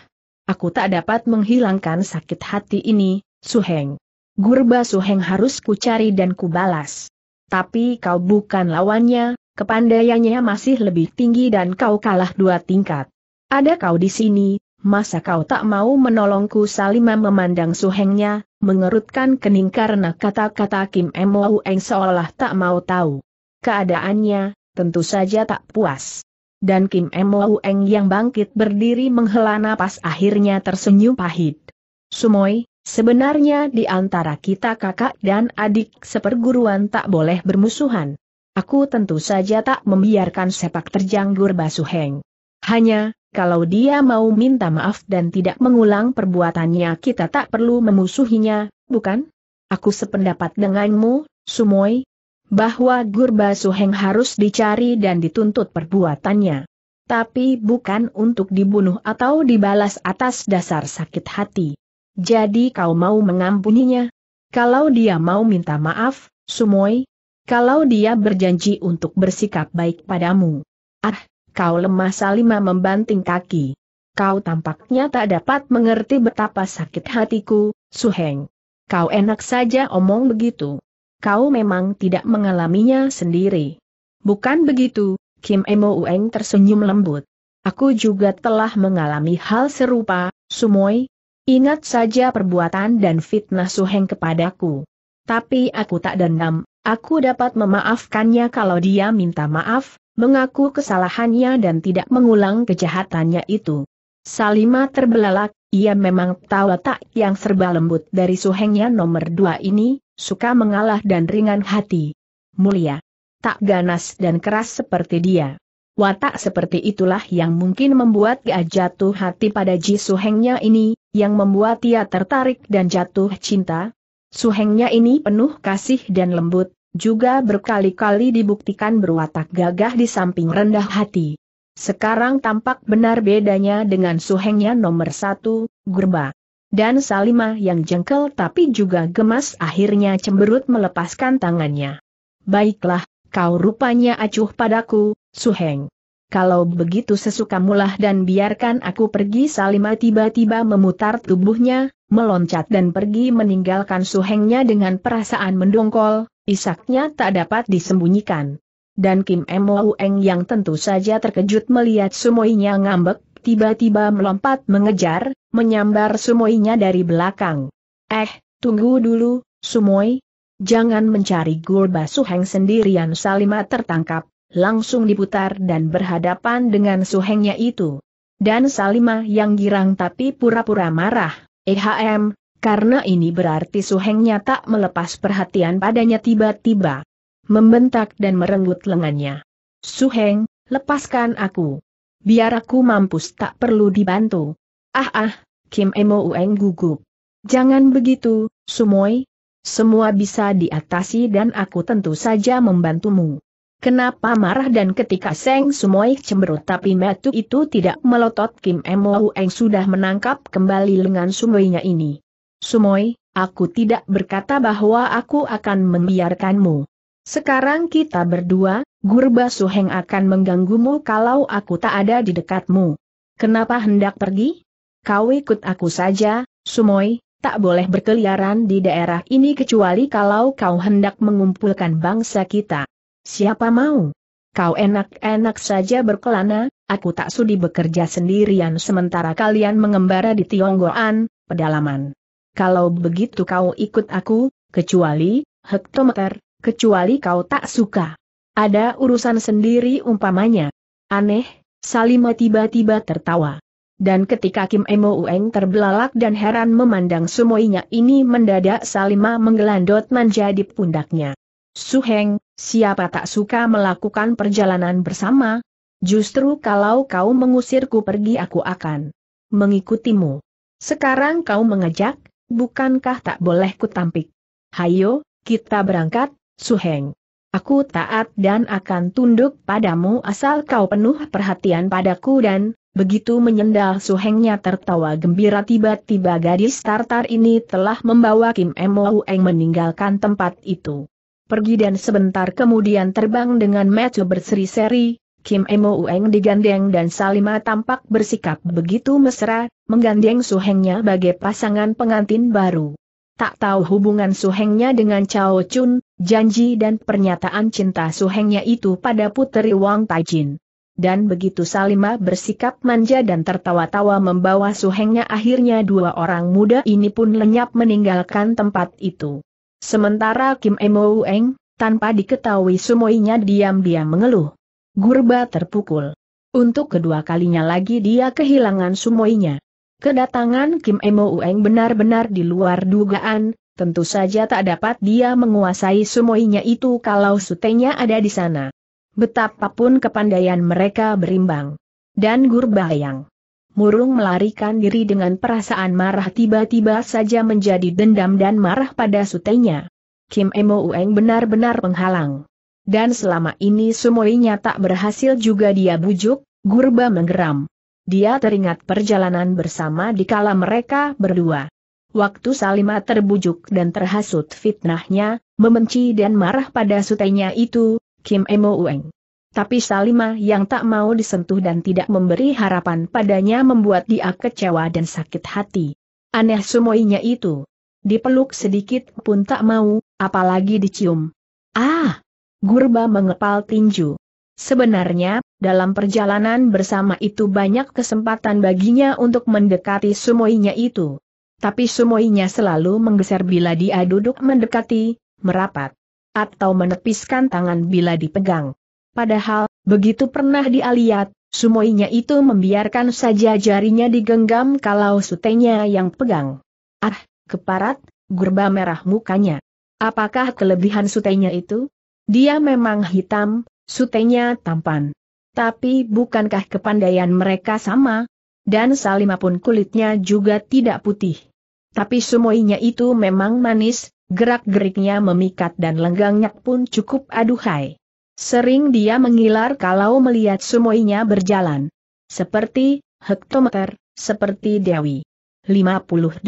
Aku tak dapat menghilangkan sakit hati ini, Suheng. Gurba Suheng harus kucari dan kubalas. Tapi kau bukan lawannya, kepandaiannya masih lebih tinggi dan kau kalah dua tingkat. Ada kau di sini, masa kau tak mau menolongku Salima memandang Suhengnya, mengerutkan kening karena kata-kata Kim Mo Eng seolah tak mau tahu. Keadaannya, tentu saja tak puas. Dan Kim Mo Eng yang bangkit berdiri menghela napas akhirnya tersenyum pahit. Sumoy, sebenarnya di antara kita kakak dan adik seperguruan tak boleh bermusuhan. Aku tentu saja tak membiarkan sepak terjang Gurba Suheng. Hanya, kalau dia mau minta maaf dan tidak mengulang perbuatannya kita tak perlu memusuhinya, bukan? Aku sependapat denganmu, Sumoy, bahwa Gurba Suheng harus dicari dan dituntut perbuatannya. Tapi bukan untuk dibunuh atau dibalas atas dasar sakit hati. Jadi kau mau mengampuninya? Kalau dia mau minta maaf, Sumoy, kalau dia berjanji untuk bersikap baik padamu. Ah, Kau lemah Salima membanting kaki. Kau tampaknya tak dapat mengerti betapa sakit hatiku, Suheng. Kau enak saja omong begitu. Kau memang tidak mengalaminya sendiri. Bukan begitu, Kim Emo Ueng tersenyum lembut. Aku juga telah mengalami hal serupa, Sumoy. Ingat saja perbuatan dan fitnah Suheng kepadaku. Tapi aku tak dendam, aku dapat memaafkannya kalau dia minta maaf, mengaku kesalahannya dan tidak mengulang kejahatannya itu. Salima terbelalak, ia memang tahu tak yang serba lembut dari suhengnya nomor dua ini, suka mengalah dan ringan hati. Mulia. Tak ganas dan keras seperti dia. Watak seperti itulah yang mungkin membuat dia jatuh hati pada Ji Suhengnya ini, yang membuat ia tertarik dan jatuh cinta. Suhengnya ini penuh kasih dan lembut, juga berkali-kali dibuktikan berwatak gagah di samping rendah hati. Sekarang tampak benar bedanya dengan suhengnya nomor satu, Gurba, Dan Salima yang jengkel tapi juga gemas akhirnya cemberut melepaskan tangannya. Baiklah, kau rupanya acuh padaku, suheng. Kalau begitu sesukamulah dan biarkan aku pergi Salima tiba-tiba memutar tubuhnya, meloncat dan pergi meninggalkan suhengnya dengan perasaan mendongkol, Isaknya tak dapat disembunyikan. Dan Kim Mo Eng yang tentu saja terkejut melihat sumoinya ngambek, tiba-tiba melompat mengejar, menyambar sumoinya dari belakang. Eh, tunggu dulu, sumoi. Jangan mencari Gul Heng sendirian Salima tertangkap, langsung diputar dan berhadapan dengan suhengnya itu. Dan Salima yang girang tapi pura-pura marah. EHM, karena ini berarti suhengnya tak melepas perhatian padanya tiba-tiba. Membentak dan merenggut lengannya. Suheng, lepaskan aku. Biar aku mampus tak perlu dibantu. Ah ah, Kim Emo Ueng gugup. Jangan begitu, Sumoy. Semua bisa diatasi dan aku tentu saja membantumu. Kenapa marah dan ketika Seng Sumoy cemberut tapi metu itu tidak melotot Kim Emo Ueng sudah menangkap kembali lengan Sumoynya ini. Sumoi, aku tidak berkata bahwa aku akan membiarkanmu. Sekarang kita berdua, Gurba Suheng akan mengganggumu kalau aku tak ada di dekatmu. Kenapa hendak pergi? Kau ikut aku saja, Sumoi, tak boleh berkeliaran di daerah ini kecuali kalau kau hendak mengumpulkan bangsa kita. Siapa mau? Kau enak-enak saja berkelana, aku tak sudi bekerja sendirian sementara kalian mengembara di Tionggoan, pedalaman kalau begitu kau ikut aku, kecuali, hektometer, kecuali kau tak suka. Ada urusan sendiri umpamanya. Aneh, Salima tiba-tiba tertawa. Dan ketika Kim Emo Ueng terbelalak dan heran memandang semuanya ini mendadak Salima menggelandot menjadi pundaknya. Suheng, siapa tak suka melakukan perjalanan bersama? Justru kalau kau mengusirku pergi aku akan mengikutimu. Sekarang kau mengajak, bukankah tak boleh kutampik? Hayo, kita berangkat, Suheng. Aku taat dan akan tunduk padamu asal kau penuh perhatian padaku dan, begitu menyendal Suhengnya tertawa gembira tiba-tiba gadis tartar ini telah membawa Kim Emoeng meninggalkan tempat itu. Pergi dan sebentar kemudian terbang dengan metu berseri-seri, Kim Emo Ueng digandeng dan Salima tampak bersikap begitu mesra, menggandeng suhengnya bagai pasangan pengantin baru. Tak tahu hubungan suhengnya dengan Chao Chun, janji dan pernyataan cinta suhengnya itu pada puteri Wang Taijin. Dan begitu Salima bersikap manja dan tertawa-tawa membawa suhengnya akhirnya dua orang muda ini pun lenyap meninggalkan tempat itu. Sementara Kim Emo Ueng, tanpa diketahui sumoinya diam-diam mengeluh. Gurba terpukul. Untuk kedua kalinya lagi dia kehilangan sumoinya. Kedatangan Kim Emo Ueng benar-benar di luar dugaan, tentu saja tak dapat dia menguasai sumoinya itu kalau sutenya ada di sana. Betapapun kepandaian mereka berimbang. Dan Gurba yang Murung melarikan diri dengan perasaan marah tiba-tiba saja menjadi dendam dan marah pada sutenya. Kim Emo Ueng benar-benar penghalang. Dan selama ini sumoinya tak berhasil juga dia bujuk, Gurba menggeram. Dia teringat perjalanan bersama di kala mereka berdua. Waktu Salima terbujuk dan terhasut fitnahnya, membenci dan marah pada sutenya itu, Kim Emo Ueng. Tapi Salima yang tak mau disentuh dan tidak memberi harapan padanya membuat dia kecewa dan sakit hati. Aneh semuanya itu. Dipeluk sedikit pun tak mau, apalagi dicium. Ah, Gurba mengepal tinju. Sebenarnya, dalam perjalanan bersama itu banyak kesempatan baginya untuk mendekati sumoinya itu. Tapi sumoinya selalu menggeser bila dia duduk mendekati, merapat, atau menepiskan tangan bila dipegang. Padahal, begitu pernah dia lihat, sumoinya itu membiarkan saja jarinya digenggam kalau sutenya yang pegang. Ah, keparat, gurba merah mukanya. Apakah kelebihan sutenya itu? Dia memang hitam, sutenya tampan. Tapi bukankah kepandaian mereka sama? Dan Salima pun kulitnya juga tidak putih. Tapi semuanya itu memang manis, gerak-geriknya memikat dan lenggangnya pun cukup aduhai. Sering dia mengilar kalau melihat semuanya berjalan. Seperti, hektometer, seperti Dewi. 58.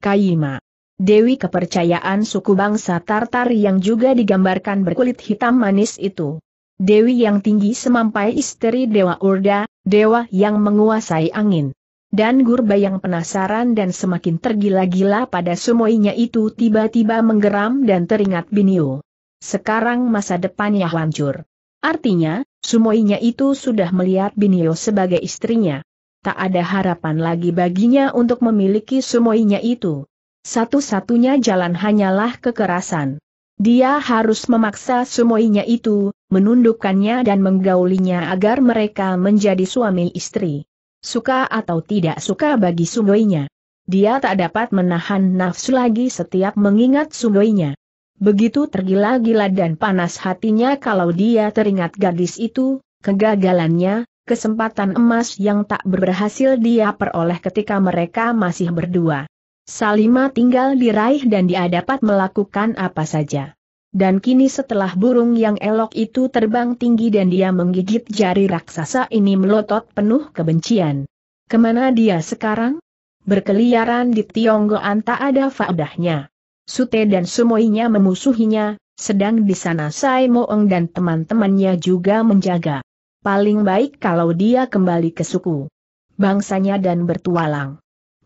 Kaima Dewi kepercayaan suku bangsa Tartar yang juga digambarkan berkulit hitam manis itu. Dewi yang tinggi semampai istri Dewa Urda, Dewa yang menguasai angin. Dan Gurba yang penasaran dan semakin tergila-gila pada semuanya itu tiba-tiba menggeram dan teringat Binio. Sekarang masa depannya hancur. Artinya, semuanya itu sudah melihat Binio sebagai istrinya. Tak ada harapan lagi baginya untuk memiliki semuanya itu satu-satunya jalan hanyalah kekerasan. Dia harus memaksa semuanya itu, menundukkannya dan menggaulinya agar mereka menjadi suami istri. Suka atau tidak suka bagi sumoinya. Dia tak dapat menahan nafsu lagi setiap mengingat sumoinya. Begitu tergila-gila dan panas hatinya kalau dia teringat gadis itu, kegagalannya, kesempatan emas yang tak berhasil dia peroleh ketika mereka masih berdua. Salima tinggal diraih dan dia dapat melakukan apa saja. Dan kini setelah burung yang elok itu terbang tinggi dan dia menggigit jari raksasa ini melotot penuh kebencian. Kemana dia sekarang? Berkeliaran di Tionggoan tak ada faedahnya. Sute dan Sumoinya memusuhinya, sedang di sana Sai Moeng dan teman-temannya juga menjaga. Paling baik kalau dia kembali ke suku bangsanya dan bertualang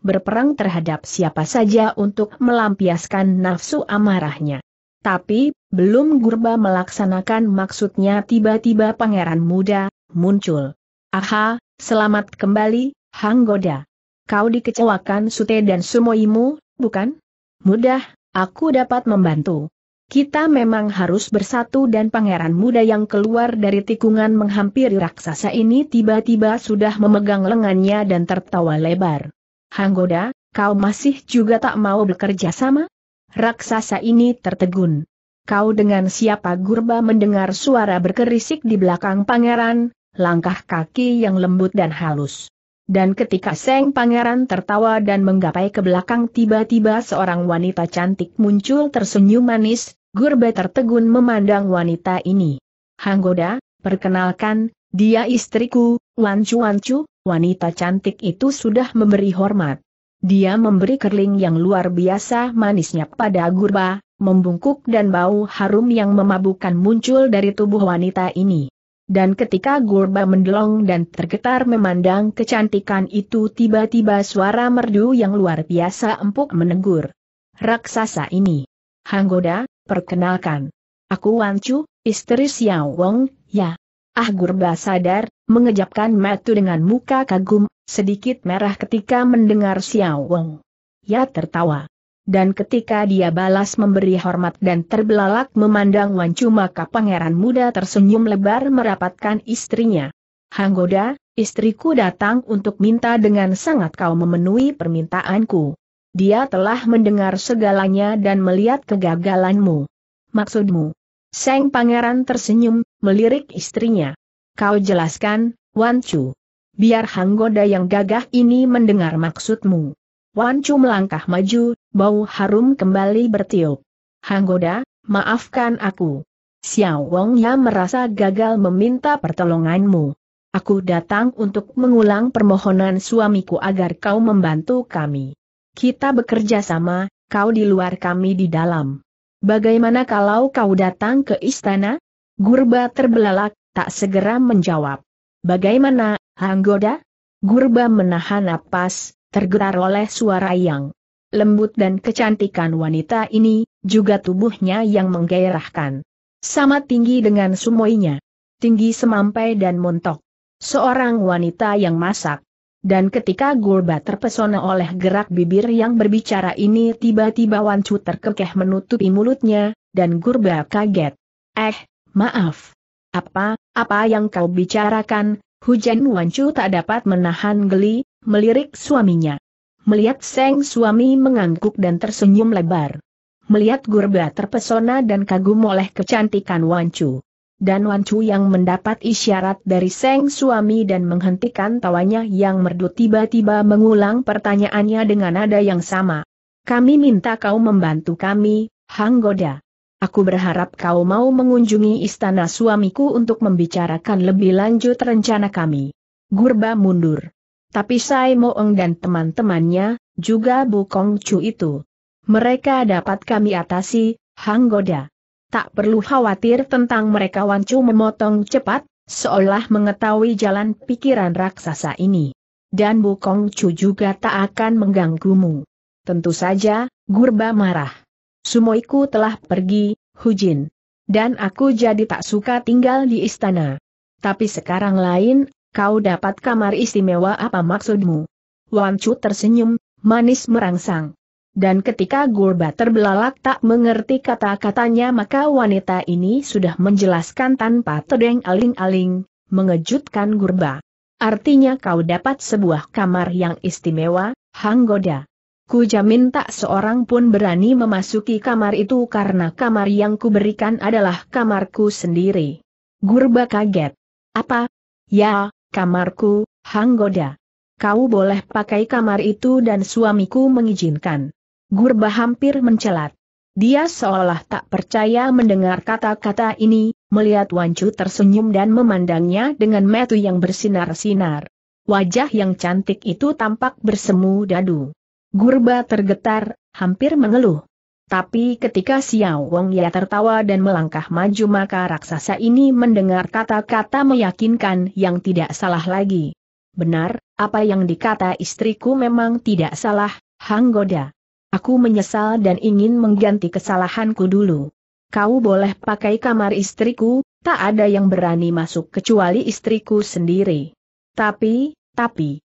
berperang terhadap siapa saja untuk melampiaskan nafsu amarahnya. Tapi, belum Gurba melaksanakan maksudnya tiba-tiba pangeran muda, muncul. Aha, selamat kembali, Hang Goda. Kau dikecewakan Sute dan Sumoimu, bukan? Mudah, aku dapat membantu. Kita memang harus bersatu dan pangeran muda yang keluar dari tikungan menghampiri raksasa ini tiba-tiba sudah memegang lengannya dan tertawa lebar. Hanggoda, kau masih juga tak mau bekerja sama? Raksasa ini tertegun. Kau dengan siapa Gurba mendengar suara berkerisik di belakang pangeran, langkah kaki yang lembut dan halus. Dan ketika Seng Pangeran tertawa dan menggapai ke belakang tiba-tiba seorang wanita cantik muncul tersenyum manis, Gurba tertegun memandang wanita ini. Hanggoda, perkenalkan, dia istriku, Wancu-wancu, wanita cantik itu sudah memberi hormat. Dia memberi kerling yang luar biasa manisnya pada gurba, membungkuk dan bau harum yang memabukkan muncul dari tubuh wanita ini. Dan ketika gurba mendelong dan tergetar memandang kecantikan itu tiba-tiba suara merdu yang luar biasa empuk menegur. Raksasa ini. Hanggoda, perkenalkan. Aku Wancu, istri Xiao Wong, ya. Ah Gurba sadar, mengejapkan matu dengan muka kagum, sedikit merah ketika mendengar Xiao Wang. Ya tertawa. Dan ketika dia balas memberi hormat dan terbelalak memandang Wancu maka pangeran muda tersenyum lebar merapatkan istrinya. Hanggoda, istriku datang untuk minta dengan sangat kau memenuhi permintaanku. Dia telah mendengar segalanya dan melihat kegagalanmu. Maksudmu, Seng pangeran tersenyum, melirik istrinya. Kau jelaskan, Wan Chu. Biar Hanggoda yang gagah ini mendengar maksudmu. Wan Chu melangkah maju, bau harum kembali bertiup. Hanggoda, maafkan aku. Xiao Wong yang merasa gagal meminta pertolonganmu. Aku datang untuk mengulang permohonan suamiku agar kau membantu kami. Kita bekerja sama, kau di luar kami di dalam. Bagaimana kalau kau datang ke istana? Gurba terbelalak, tak segera menjawab. Bagaimana, Hanggoda? Gurba menahan napas, tergerak oleh suara yang lembut dan kecantikan wanita ini, juga tubuhnya yang menggairahkan. Sama tinggi dengan sumoinya. Tinggi semampai dan montok. Seorang wanita yang masak, dan ketika Gulba terpesona oleh gerak bibir yang berbicara ini tiba-tiba Wan Chu terkekeh menutupi mulutnya, dan Gurba kaget. Eh, maaf. Apa, apa yang kau bicarakan? Hujan Wan Chu tak dapat menahan geli, melirik suaminya. Melihat Seng suami mengangguk dan tersenyum lebar. Melihat Gurba terpesona dan kagum oleh kecantikan Wan Chu dan Wan Chu yang mendapat isyarat dari Seng suami dan menghentikan tawanya yang merdu tiba-tiba mengulang pertanyaannya dengan nada yang sama. Kami minta kau membantu kami, Hang Goda. Aku berharap kau mau mengunjungi istana suamiku untuk membicarakan lebih lanjut rencana kami. Gurba mundur. Tapi Sai Moeng dan teman-temannya, juga Kong Chu itu. Mereka dapat kami atasi, Hang Goda tak perlu khawatir tentang mereka Wancu memotong cepat, seolah mengetahui jalan pikiran raksasa ini. Dan Bu Kong Chu juga tak akan mengganggumu. Tentu saja, Gurba marah. Sumoiku telah pergi, Hujin. Dan aku jadi tak suka tinggal di istana. Tapi sekarang lain, kau dapat kamar istimewa apa maksudmu? Wan Chu tersenyum, manis merangsang. Dan ketika Gurba terbelalak tak mengerti kata-katanya maka wanita ini sudah menjelaskan tanpa tedeng aling-aling, mengejutkan Gurba. Artinya kau dapat sebuah kamar yang istimewa, Hanggoda. Ku jamin tak seorang pun berani memasuki kamar itu karena kamar yang ku berikan adalah kamarku sendiri. Gurba kaget. Apa? Ya, kamarku, Hanggoda. Kau boleh pakai kamar itu dan suamiku mengizinkan. Gurba hampir mencelat. Dia seolah tak percaya mendengar kata-kata ini, melihat Wancu tersenyum dan memandangnya dengan metu yang bersinar-sinar. Wajah yang cantik itu tampak bersemu dadu. Gurba tergetar, hampir mengeluh. Tapi ketika Xiao Wong Ya tertawa dan melangkah maju maka raksasa ini mendengar kata-kata meyakinkan yang tidak salah lagi. Benar, apa yang dikata istriku memang tidak salah, Hang Goda. Aku menyesal dan ingin mengganti kesalahanku dulu. Kau boleh pakai kamar istriku, tak ada yang berani masuk kecuali istriku sendiri. Tapi, tapi,